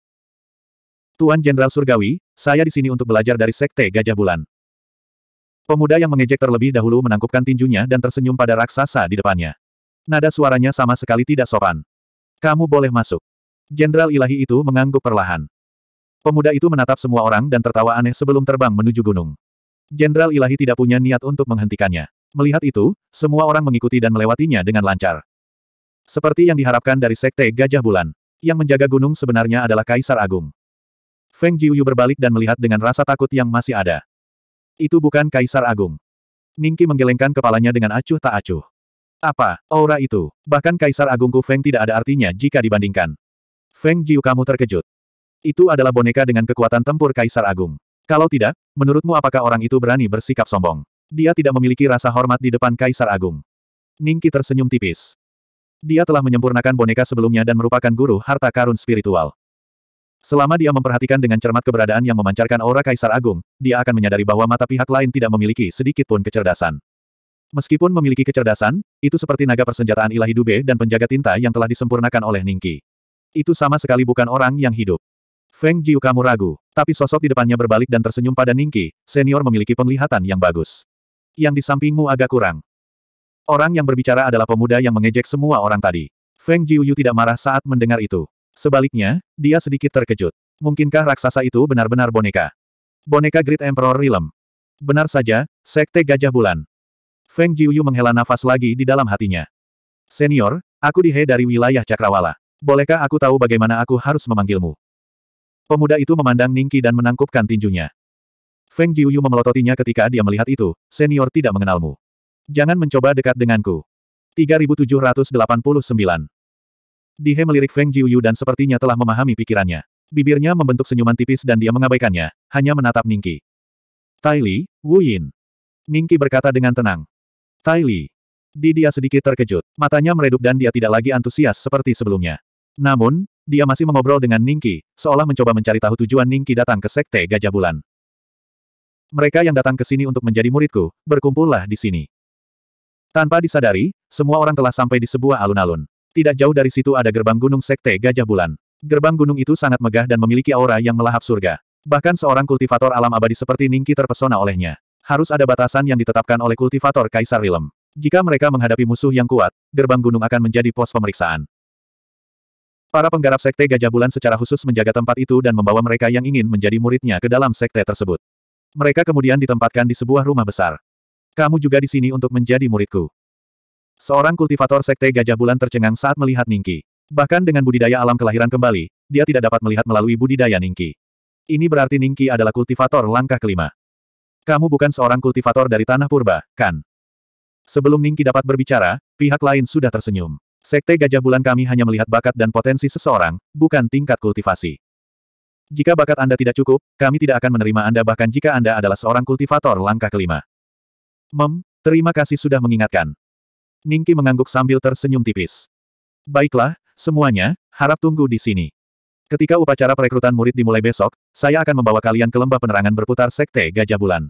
A: Tuan Jenderal Surgawi, saya di sini untuk belajar dari Sekte Gajah Bulan. Pemuda yang mengejek terlebih dahulu menangkupkan tinjunya dan tersenyum pada raksasa di depannya. Nada suaranya sama sekali tidak sopan. Kamu boleh masuk. Jenderal ilahi itu mengangguk perlahan. Pemuda itu menatap semua orang dan tertawa aneh sebelum terbang menuju gunung. Jenderal Ilahi tidak punya niat untuk menghentikannya. Melihat itu, semua orang mengikuti dan melewatinya dengan lancar. Seperti yang diharapkan dari Sekte Gajah Bulan. Yang menjaga gunung sebenarnya adalah Kaisar Agung. Feng Jiuyu berbalik dan melihat dengan rasa takut yang masih ada. Itu bukan Kaisar Agung. Ningki menggelengkan kepalanya dengan acuh tak acuh. Apa, aura itu? Bahkan Kaisar Agungku Feng tidak ada artinya jika dibandingkan. Feng Jiu kamu terkejut. Itu adalah boneka dengan kekuatan tempur Kaisar Agung. Kalau tidak, menurutmu apakah orang itu berani bersikap sombong? Dia tidak memiliki rasa hormat di depan Kaisar Agung. Ningki tersenyum tipis. Dia telah menyempurnakan boneka sebelumnya dan merupakan guru harta karun spiritual. Selama dia memperhatikan dengan cermat keberadaan yang memancarkan aura Kaisar Agung, dia akan menyadari bahwa mata pihak lain tidak memiliki sedikit pun kecerdasan. Meskipun memiliki kecerdasan, itu seperti naga persenjataan ilahi Dube dan penjaga tinta yang telah disempurnakan oleh Ningki. Itu sama sekali bukan orang yang hidup. Feng kamu ragu, tapi sosok di depannya berbalik dan tersenyum pada Ningki, senior memiliki penglihatan yang bagus. Yang di sampingmu agak kurang. Orang yang berbicara adalah pemuda yang mengejek semua orang tadi. Feng Jiuyu tidak marah saat mendengar itu. Sebaliknya, dia sedikit terkejut. Mungkinkah raksasa itu benar-benar boneka? Boneka Great Emperor Realm. Benar saja, Sekte Gajah Bulan. Feng Jiuyu menghela nafas lagi di dalam hatinya. Senior, aku dihe dari wilayah Cakrawala. Bolehkah aku tahu bagaimana aku harus memanggilmu? Pemuda itu memandang Ningki dan menangkupkan tinjunya. Feng Jiuyu memelototinya ketika dia melihat itu, senior tidak mengenalmu. Jangan mencoba dekat denganku. 3789 Dihe melirik Feng Jiuyu dan sepertinya telah memahami pikirannya. Bibirnya membentuk senyuman tipis dan dia mengabaikannya, hanya menatap Ningki. Tai Li, Wu Yin. Ningki berkata dengan tenang. Tai Li. Di dia sedikit terkejut, matanya meredup dan dia tidak lagi antusias seperti sebelumnya. Namun, dia masih mengobrol dengan Ningki, seolah mencoba mencari tahu tujuan Ningki datang ke Sekte Gajah Bulan. Mereka yang datang ke sini untuk menjadi muridku, berkumpullah di sini. Tanpa disadari, semua orang telah sampai di sebuah alun-alun. Tidak jauh dari situ ada gerbang gunung Sekte Gajah Bulan. Gerbang gunung itu sangat megah dan memiliki aura yang melahap surga. Bahkan seorang kultivator alam abadi seperti Ningki terpesona olehnya. Harus ada batasan yang ditetapkan oleh kultivator Kaisar Rilem. Jika mereka menghadapi musuh yang kuat, gerbang gunung akan menjadi pos pemeriksaan. Para penggarap sekte Gajah Bulan secara khusus menjaga tempat itu dan membawa mereka yang ingin menjadi muridnya ke dalam sekte tersebut. Mereka kemudian ditempatkan di sebuah rumah besar. Kamu juga di sini untuk menjadi muridku. Seorang kultivator sekte Gajah Bulan tercengang saat melihat Ningki. Bahkan dengan budidaya alam kelahiran kembali, dia tidak dapat melihat melalui budidaya Ningki. Ini berarti Ningki adalah kultivator langkah kelima. Kamu bukan seorang kultivator dari tanah purba, kan? Sebelum Ningki dapat berbicara, pihak lain sudah tersenyum. Sekte Gajah Bulan kami hanya melihat bakat dan potensi seseorang, bukan tingkat kultivasi. Jika bakat Anda tidak cukup, kami tidak akan menerima Anda bahkan jika Anda adalah seorang kultivator langkah kelima. Mem, terima kasih sudah mengingatkan. Ningki mengangguk sambil tersenyum tipis. Baiklah, semuanya, harap tunggu di sini. Ketika upacara perekrutan murid dimulai besok, saya akan membawa kalian ke lembah penerangan berputar Sekte Gajah Bulan.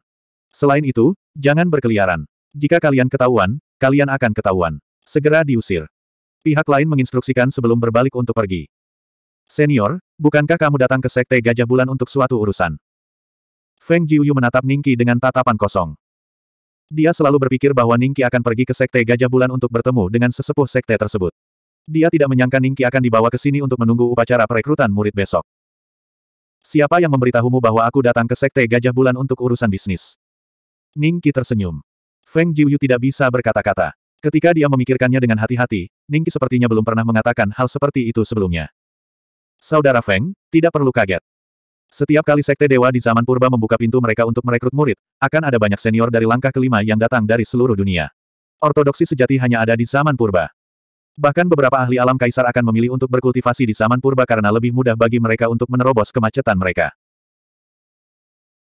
A: Selain itu, jangan berkeliaran. Jika kalian ketahuan, kalian akan ketahuan. Segera diusir. Pihak lain menginstruksikan sebelum berbalik untuk pergi. Senior, bukankah kamu datang ke Sekte Gajah Bulan untuk suatu urusan? Feng Jiuyu menatap Ningki dengan tatapan kosong. Dia selalu berpikir bahwa Ningki akan pergi ke Sekte Gajah Bulan untuk bertemu dengan sesepuh Sekte tersebut. Dia tidak menyangka Ningki akan dibawa ke sini untuk menunggu upacara perekrutan murid besok. Siapa yang memberitahumu bahwa aku datang ke Sekte Gajah Bulan untuk urusan bisnis? Ningki tersenyum. Feng Jiuyu tidak bisa berkata-kata. Ketika dia memikirkannya dengan hati-hati, Ningki sepertinya belum pernah mengatakan hal seperti itu sebelumnya. Saudara Feng, tidak perlu kaget. Setiap kali Sekte Dewa di zaman purba membuka pintu mereka untuk merekrut murid, akan ada banyak senior dari langkah kelima yang datang dari seluruh dunia. Ortodoksi sejati hanya ada di zaman purba. Bahkan beberapa ahli alam kaisar akan memilih untuk berkultivasi di zaman purba karena lebih mudah bagi mereka untuk menerobos kemacetan mereka.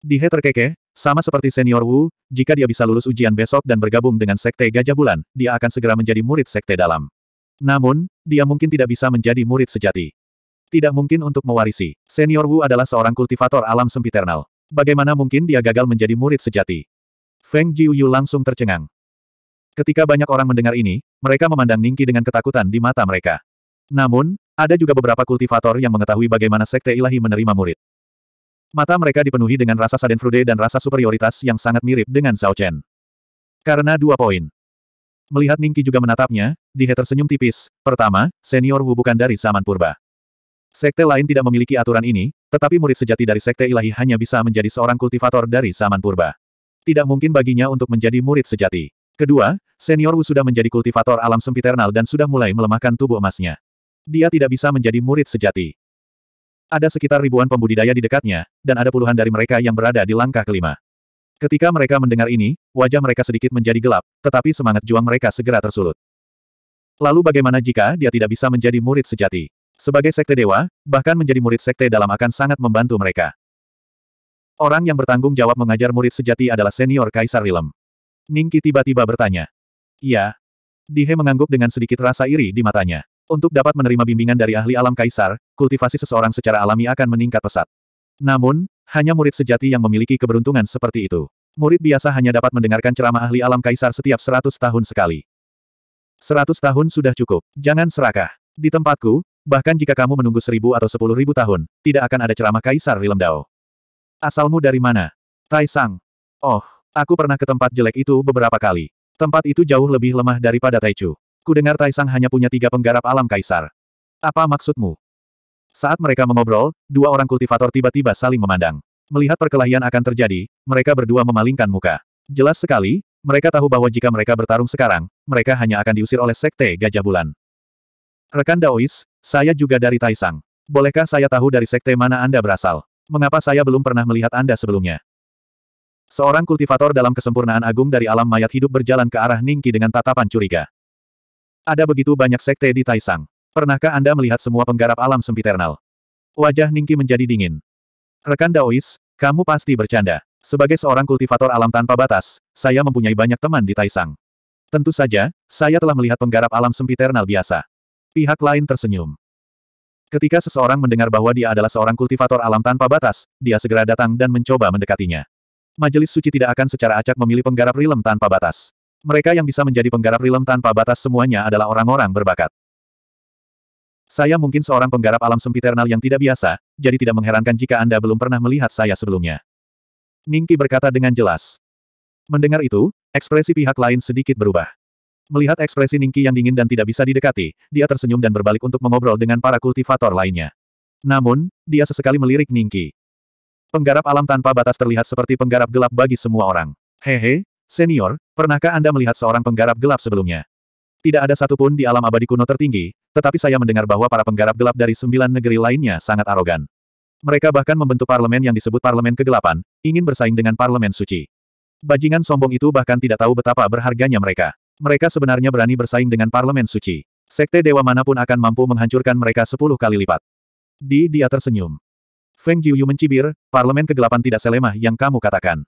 A: Dihe terkeke, sama seperti senior Wu, jika dia bisa lulus ujian besok dan bergabung dengan Sekte Gajah Bulan, dia akan segera menjadi murid Sekte Dalam. Namun, dia mungkin tidak bisa menjadi murid sejati. Tidak mungkin untuk mewarisi. Senior Wu adalah seorang kultivator alam sempiternal. Bagaimana mungkin dia gagal menjadi murid sejati? Feng Jiuyu langsung tercengang. Ketika banyak orang mendengar ini, mereka memandang Ningki dengan ketakutan di mata mereka. Namun, ada juga beberapa kultivator yang mengetahui bagaimana Sekte Ilahi menerima murid. Mata mereka dipenuhi dengan rasa sadenfrude dan rasa superioritas yang sangat mirip dengan Zhao Chen. Karena dua poin. Melihat Ningki juga menatapnya, Di Dihe tersenyum tipis. Pertama, senior Wu bukan dari zaman purba. Sekte lain tidak memiliki aturan ini, tetapi murid sejati dari sekte ilahi hanya bisa menjadi seorang kultivator dari zaman purba. Tidak mungkin baginya untuk menjadi murid sejati. Kedua, senior Wu sudah menjadi kultivator alam sempiternal dan sudah mulai melemahkan tubuh emasnya. Dia tidak bisa menjadi murid sejati. Ada sekitar ribuan pembudidaya di dekatnya, dan ada puluhan dari mereka yang berada di langkah kelima. Ketika mereka mendengar ini, wajah mereka sedikit menjadi gelap, tetapi semangat juang mereka segera tersulut. Lalu bagaimana jika dia tidak bisa menjadi murid sejati? Sebagai sekte dewa, bahkan menjadi murid sekte dalam akan sangat membantu mereka. Orang yang bertanggung jawab mengajar murid sejati adalah senior Kaisar Rilem. Ningki tiba-tiba bertanya. Iya. Dihe mengangguk dengan sedikit rasa iri di matanya. Untuk dapat menerima bimbingan dari ahli alam kaisar, kultivasi seseorang secara alami akan meningkat pesat. Namun, hanya murid sejati yang memiliki keberuntungan seperti itu. Murid biasa hanya dapat mendengarkan ceramah ahli alam kaisar setiap seratus tahun sekali. Seratus tahun sudah cukup. Jangan serakah. Di tempatku, bahkan jika kamu menunggu seribu atau sepuluh ribu tahun, tidak akan ada ceramah kaisar Dao. Asalmu dari mana? Tai Sang. Oh, aku pernah ke tempat jelek itu beberapa kali. Tempat itu jauh lebih lemah daripada Taichu. Aku dengar Taisang hanya punya tiga penggarap alam kaisar. Apa maksudmu? Saat mereka mengobrol, dua orang kultivator tiba-tiba saling memandang. Melihat perkelahian akan terjadi, mereka berdua memalingkan muka. Jelas sekali, mereka tahu bahwa jika mereka bertarung sekarang, mereka hanya akan diusir oleh Sekte Gajah Bulan. Rekan Daois, saya juga dari Taisang. Bolehkah saya tahu dari sekte mana Anda berasal? Mengapa saya belum pernah melihat Anda sebelumnya? Seorang kultivator dalam kesempurnaan agung dari alam mayat hidup berjalan ke arah Ningki dengan tatapan curiga. Ada begitu banyak sekte di Taisang. Pernahkah Anda melihat semua penggarap alam sempiternal? Wajah Ningki menjadi dingin. Rekan Daois, kamu pasti bercanda. Sebagai seorang kultivator alam tanpa batas, saya mempunyai banyak teman di Taisang. Tentu saja, saya telah melihat penggarap alam sempiternal biasa. Pihak lain tersenyum. Ketika seseorang mendengar bahwa dia adalah seorang kultivator alam tanpa batas, dia segera datang dan mencoba mendekatinya. Majelis suci tidak akan secara acak memilih penggarap rilem tanpa batas. Mereka yang bisa menjadi penggarap rilem tanpa batas semuanya adalah orang-orang berbakat. Saya mungkin seorang penggarap alam sempiternal yang tidak biasa, jadi tidak mengherankan jika Anda belum pernah melihat saya sebelumnya. Ningki berkata dengan jelas. Mendengar itu, ekspresi pihak lain sedikit berubah. Melihat ekspresi Ningki yang dingin dan tidak bisa didekati, dia tersenyum dan berbalik untuk mengobrol dengan para kultivator lainnya. Namun, dia sesekali melirik Ningki. Penggarap alam tanpa batas terlihat seperti penggarap gelap bagi semua orang. Hehe, Senior, pernahkah Anda melihat seorang penggarap gelap sebelumnya? Tidak ada satupun di alam abadi kuno tertinggi, tetapi saya mendengar bahwa para penggarap gelap dari sembilan negeri lainnya sangat arogan. Mereka bahkan membentuk parlemen yang disebut parlemen kegelapan, ingin bersaing dengan parlemen suci. Bajingan sombong itu bahkan tidak tahu betapa berharganya mereka. Mereka sebenarnya berani bersaing dengan parlemen suci. Sekte dewa manapun akan mampu menghancurkan mereka sepuluh kali lipat. Di dia tersenyum. Feng Jiuyu mencibir, parlemen kegelapan tidak selemah yang kamu katakan.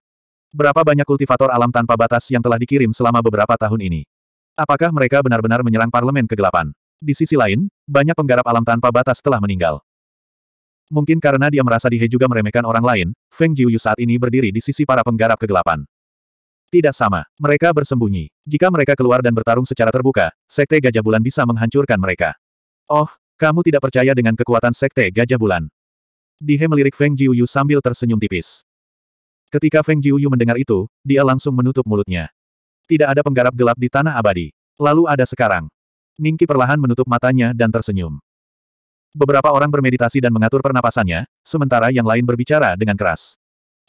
A: Berapa banyak kultivator alam tanpa batas yang telah dikirim selama beberapa tahun ini? Apakah mereka benar-benar menyerang parlemen kegelapan? Di sisi lain, banyak penggarap alam tanpa batas telah meninggal. Mungkin karena dia merasa Dihe juga meremehkan orang lain, Feng Jiuyu saat ini berdiri di sisi para penggarap kegelapan. Tidak sama, mereka bersembunyi. Jika mereka keluar dan bertarung secara terbuka, Sekte Gajah Bulan bisa menghancurkan mereka. Oh, kamu tidak percaya dengan kekuatan Sekte Gajah Bulan. Dihe melirik Feng Jiuyu sambil tersenyum tipis. Ketika Feng Jiuyu mendengar itu, dia langsung menutup mulutnya. Tidak ada penggarap gelap di tanah abadi. Lalu ada sekarang. Ningki perlahan menutup matanya dan tersenyum. Beberapa orang bermeditasi dan mengatur pernapasannya, sementara yang lain berbicara dengan keras.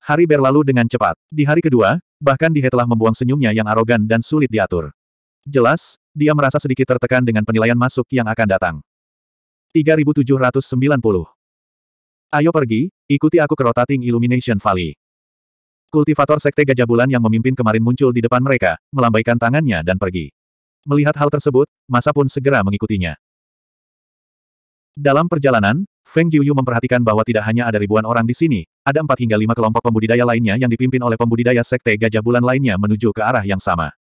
A: Hari berlalu dengan cepat. Di hari kedua, bahkan Dihe telah membuang senyumnya yang arogan dan sulit diatur. Jelas, dia merasa sedikit tertekan dengan penilaian masuk yang akan datang. 3790. Ayo pergi, ikuti aku ke Rotating Illumination Valley. Kultivator Sekte Gajah Bulan yang memimpin kemarin muncul di depan mereka, melambaikan tangannya dan pergi. Melihat hal tersebut, masa pun segera mengikutinya. Dalam perjalanan, Feng Jiuyu memperhatikan bahwa tidak hanya ada ribuan orang di sini, ada empat hingga lima kelompok pembudidaya lainnya yang dipimpin oleh pembudidaya Sekte Gajah Bulan lainnya menuju ke arah yang sama.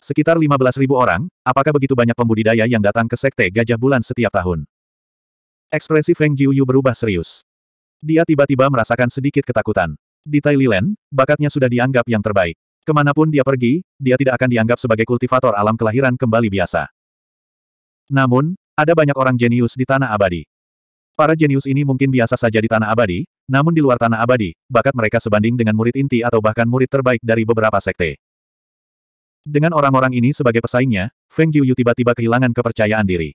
A: Sekitar 15.000 orang, apakah begitu banyak pembudidaya yang datang ke Sekte Gajah Bulan setiap tahun? Ekspresi Feng Jiuyu berubah serius. Dia tiba-tiba merasakan sedikit ketakutan. Di Thailand, bakatnya sudah dianggap yang terbaik. Kemanapun dia pergi, dia tidak akan dianggap sebagai kultivator alam kelahiran kembali biasa. Namun, ada banyak orang jenius di tanah abadi. Para jenius ini mungkin biasa saja di tanah abadi, namun di luar tanah abadi, bakat mereka sebanding dengan murid inti atau bahkan murid terbaik dari beberapa sekte. Dengan orang-orang ini sebagai pesaingnya, Feng Jiuyu tiba-tiba kehilangan kepercayaan diri.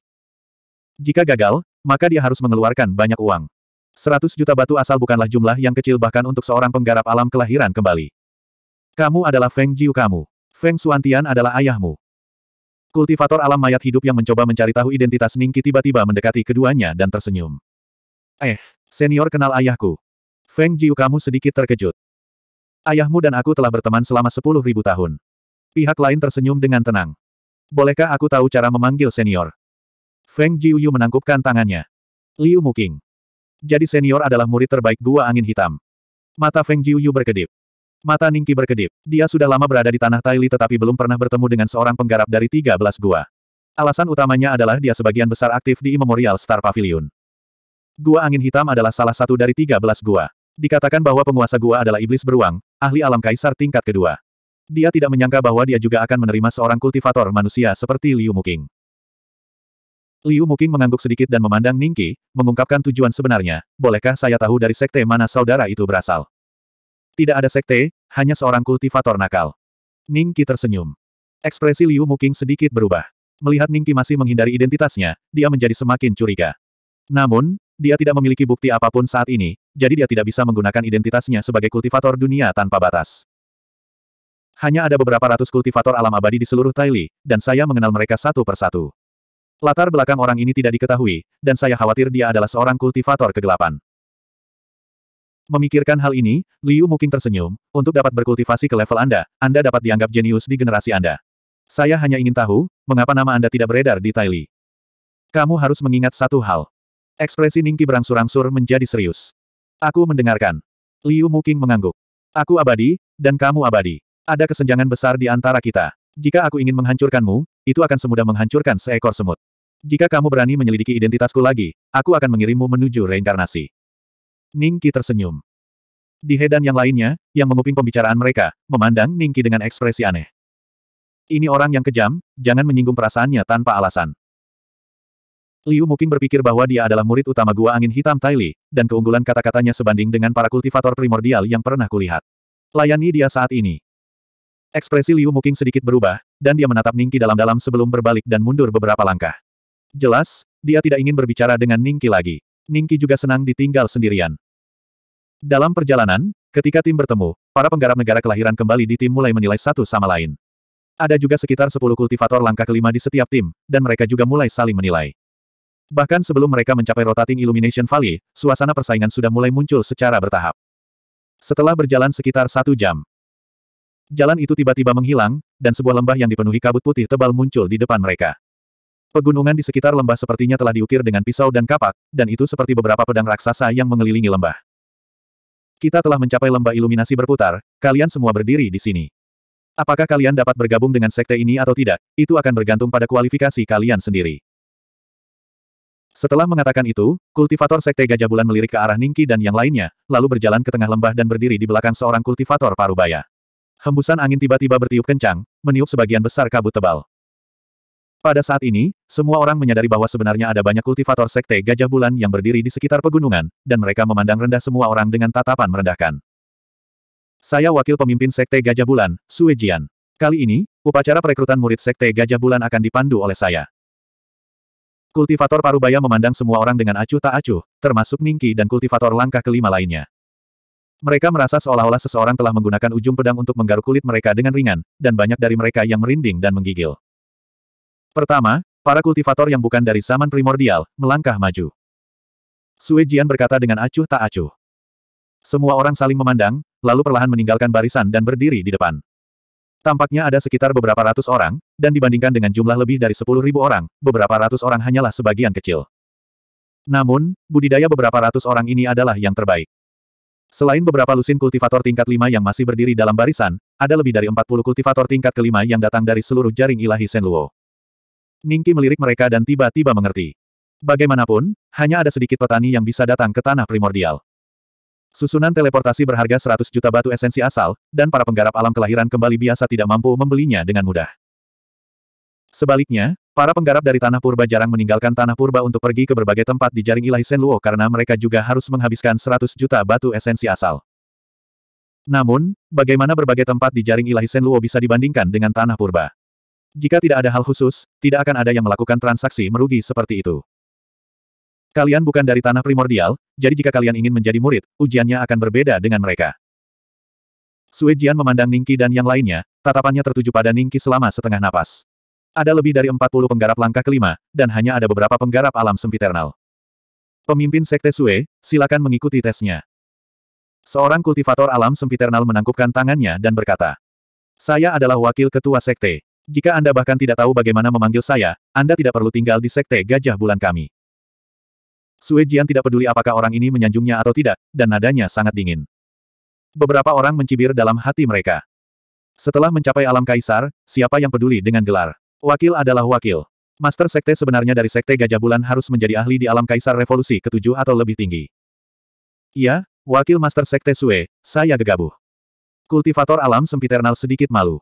A: Jika gagal, maka dia harus mengeluarkan banyak uang. Seratus juta batu asal bukanlah jumlah yang kecil bahkan untuk seorang penggarap alam kelahiran kembali. Kamu adalah Feng Jiu kamu. Feng Suantian adalah ayahmu. Kultivator alam mayat hidup yang mencoba mencari tahu identitas Ningki tiba-tiba mendekati keduanya dan tersenyum. Eh, senior kenal ayahku. Feng Jiu kamu sedikit terkejut. Ayahmu dan aku telah berteman selama sepuluh ribu tahun. Pihak lain tersenyum dengan tenang. Bolehkah aku tahu cara memanggil senior? Feng Jiuyu menangkupkan tangannya. Liu Muking. Jadi senior adalah murid terbaik gua angin hitam. Mata Feng Jiuyu berkedip. Mata Ningki berkedip. Dia sudah lama berada di tanah Taili tetapi belum pernah bertemu dengan seorang penggarap dari 13 gua. Alasan utamanya adalah dia sebagian besar aktif di Memorial Star Pavilion. Gua angin hitam adalah salah satu dari 13 gua. Dikatakan bahwa penguasa gua adalah iblis beruang, ahli alam kaisar tingkat kedua. Dia tidak menyangka bahwa dia juga akan menerima seorang kultivator manusia seperti Liu Muking. Liu Muking mengangguk sedikit dan memandang Ningki, mengungkapkan tujuan sebenarnya, bolehkah saya tahu dari sekte mana saudara itu berasal? Tidak ada sekte, hanya seorang kultivator nakal. Ningki tersenyum. Ekspresi Liu Muking sedikit berubah. Melihat Ningki masih menghindari identitasnya, dia menjadi semakin curiga. Namun, dia tidak memiliki bukti apapun saat ini, jadi dia tidak bisa menggunakan identitasnya sebagai kultivator dunia tanpa batas. Hanya ada beberapa ratus kultivator alam abadi di seluruh Taili, dan saya mengenal mereka satu persatu. Latar belakang orang ini tidak diketahui, dan saya khawatir dia adalah seorang kultivator kegelapan. Memikirkan hal ini, Liu Muking tersenyum, untuk dapat berkultivasi ke level Anda, Anda dapat dianggap jenius di generasi Anda. Saya hanya ingin tahu, mengapa nama Anda tidak beredar di Taili. Kamu harus mengingat satu hal. Ekspresi Ningki berangsur-angsur menjadi serius. Aku mendengarkan. Liu Muking mengangguk. Aku abadi, dan kamu abadi. Ada kesenjangan besar di antara kita. Jika aku ingin menghancurkanmu, itu akan semudah menghancurkan seekor semut. Jika kamu berani menyelidiki identitasku lagi, aku akan mengirimmu menuju reinkarnasi. Ningki tersenyum. Di Hedan yang lainnya, yang menguping pembicaraan mereka, memandang Ningki dengan ekspresi aneh. Ini orang yang kejam, jangan menyinggung perasaannya tanpa alasan. Liu Muking berpikir bahwa dia adalah murid utama Gua Angin Hitam Taili, dan keunggulan kata-katanya sebanding dengan para kultivator primordial yang pernah kulihat. Layani dia saat ini. Ekspresi Liu Muking sedikit berubah, dan dia menatap Ningki dalam-dalam sebelum berbalik dan mundur beberapa langkah. Jelas, dia tidak ingin berbicara dengan Ningki lagi. Ningki juga senang ditinggal sendirian. Dalam perjalanan, ketika tim bertemu, para penggarap negara kelahiran kembali di tim mulai menilai satu sama lain. Ada juga sekitar 10 kultivator langkah kelima di setiap tim, dan mereka juga mulai saling menilai. Bahkan sebelum mereka mencapai Rotating Illumination Valley, suasana persaingan sudah mulai muncul secara bertahap. Setelah berjalan sekitar satu jam, Jalan itu tiba-tiba menghilang, dan sebuah lembah yang dipenuhi kabut putih tebal muncul di depan mereka. Pegunungan di sekitar lembah sepertinya telah diukir dengan pisau dan kapak, dan itu seperti beberapa pedang raksasa yang mengelilingi lembah. Kita telah mencapai lembah iluminasi berputar, kalian semua berdiri di sini. Apakah kalian dapat bergabung dengan sekte ini atau tidak, itu akan bergantung pada kualifikasi kalian sendiri. Setelah mengatakan itu, kultivator sekte Gajah Bulan melirik ke arah Ningki dan yang lainnya, lalu berjalan ke tengah lembah dan berdiri di belakang seorang kultivator parubaya. Hembusan angin tiba-tiba bertiup kencang, meniup sebagian besar kabut tebal. Pada saat ini, semua orang menyadari bahwa sebenarnya ada banyak kultivator sekte gajah bulan yang berdiri di sekitar pegunungan, dan mereka memandang rendah semua orang dengan tatapan merendahkan. Saya wakil pemimpin sekte gajah bulan, Sue Jian. Kali ini, upacara perekrutan murid sekte gajah bulan akan dipandu oleh saya. Kultivator Parubaya memandang semua orang dengan acuh tak acuh, termasuk Ningki dan kultivator langkah kelima lainnya. Mereka merasa seolah-olah seseorang telah menggunakan ujung pedang untuk menggaruk kulit mereka dengan ringan, dan banyak dari mereka yang merinding dan menggigil. Pertama, para kultivator yang bukan dari zaman primordial, melangkah maju. Sue Jian berkata dengan acuh tak acuh. Semua orang saling memandang, lalu perlahan meninggalkan barisan dan berdiri di depan. Tampaknya ada sekitar beberapa ratus orang, dan dibandingkan dengan jumlah lebih dari sepuluh ribu orang, beberapa ratus orang hanyalah sebagian kecil. Namun, budidaya beberapa ratus orang ini adalah yang terbaik. Selain beberapa lusin kultivator tingkat 5 yang masih berdiri dalam barisan, ada lebih dari 40 kultivator tingkat kelima yang datang dari seluruh jaring ilahi Senluo. Ningki melirik mereka dan tiba-tiba mengerti. Bagaimanapun, hanya ada sedikit petani yang bisa datang ke tanah primordial. Susunan teleportasi berharga 100 juta batu esensi asal, dan para penggarap alam kelahiran kembali biasa tidak mampu membelinya dengan mudah. Sebaliknya, Para penggarap dari Tanah Purba jarang meninggalkan Tanah Purba untuk pergi ke berbagai tempat di jaring ilahi Senluo karena mereka juga harus menghabiskan 100 juta batu esensi asal. Namun, bagaimana berbagai tempat di jaring ilahi Senluo bisa dibandingkan dengan Tanah Purba? Jika tidak ada hal khusus, tidak akan ada yang melakukan transaksi merugi seperti itu. Kalian bukan dari tanah primordial, jadi jika kalian ingin menjadi murid, ujiannya akan berbeda dengan mereka. Sue Jian memandang Ningki dan yang lainnya, tatapannya tertuju pada Ningki selama setengah napas. Ada lebih dari 40 penggarap langkah kelima, dan hanya ada beberapa penggarap alam sempiternal. Pemimpin Sekte Sue, silakan mengikuti tesnya. Seorang kultivator alam sempiternal menangkupkan tangannya dan berkata, Saya adalah wakil ketua Sekte. Jika Anda bahkan tidak tahu bagaimana memanggil saya, Anda tidak perlu tinggal di Sekte Gajah Bulan kami. Sue Jian tidak peduli apakah orang ini menyanjungnya atau tidak, dan nadanya sangat dingin. Beberapa orang mencibir dalam hati mereka. Setelah mencapai alam kaisar, siapa yang peduli dengan gelar? Wakil adalah wakil. Master Sekte sebenarnya dari Sekte Gajah Bulan harus menjadi ahli di alam Kaisar Revolusi ketujuh atau lebih tinggi. Iya, Wakil Master Sekte Sue, saya gegabah. Kultivator alam sempiternal sedikit malu.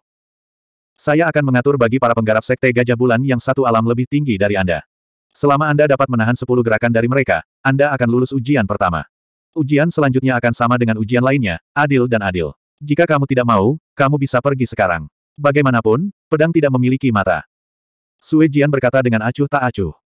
A: Saya akan mengatur bagi para penggarap Sekte Gajah Bulan yang satu alam lebih tinggi dari Anda. Selama Anda dapat menahan 10 gerakan dari mereka, Anda akan lulus ujian pertama. Ujian selanjutnya akan sama dengan ujian lainnya, adil dan adil. Jika kamu tidak mau, kamu bisa pergi sekarang. Bagaimanapun, pedang tidak memiliki mata. Sue Jian berkata dengan acuh tak acuh.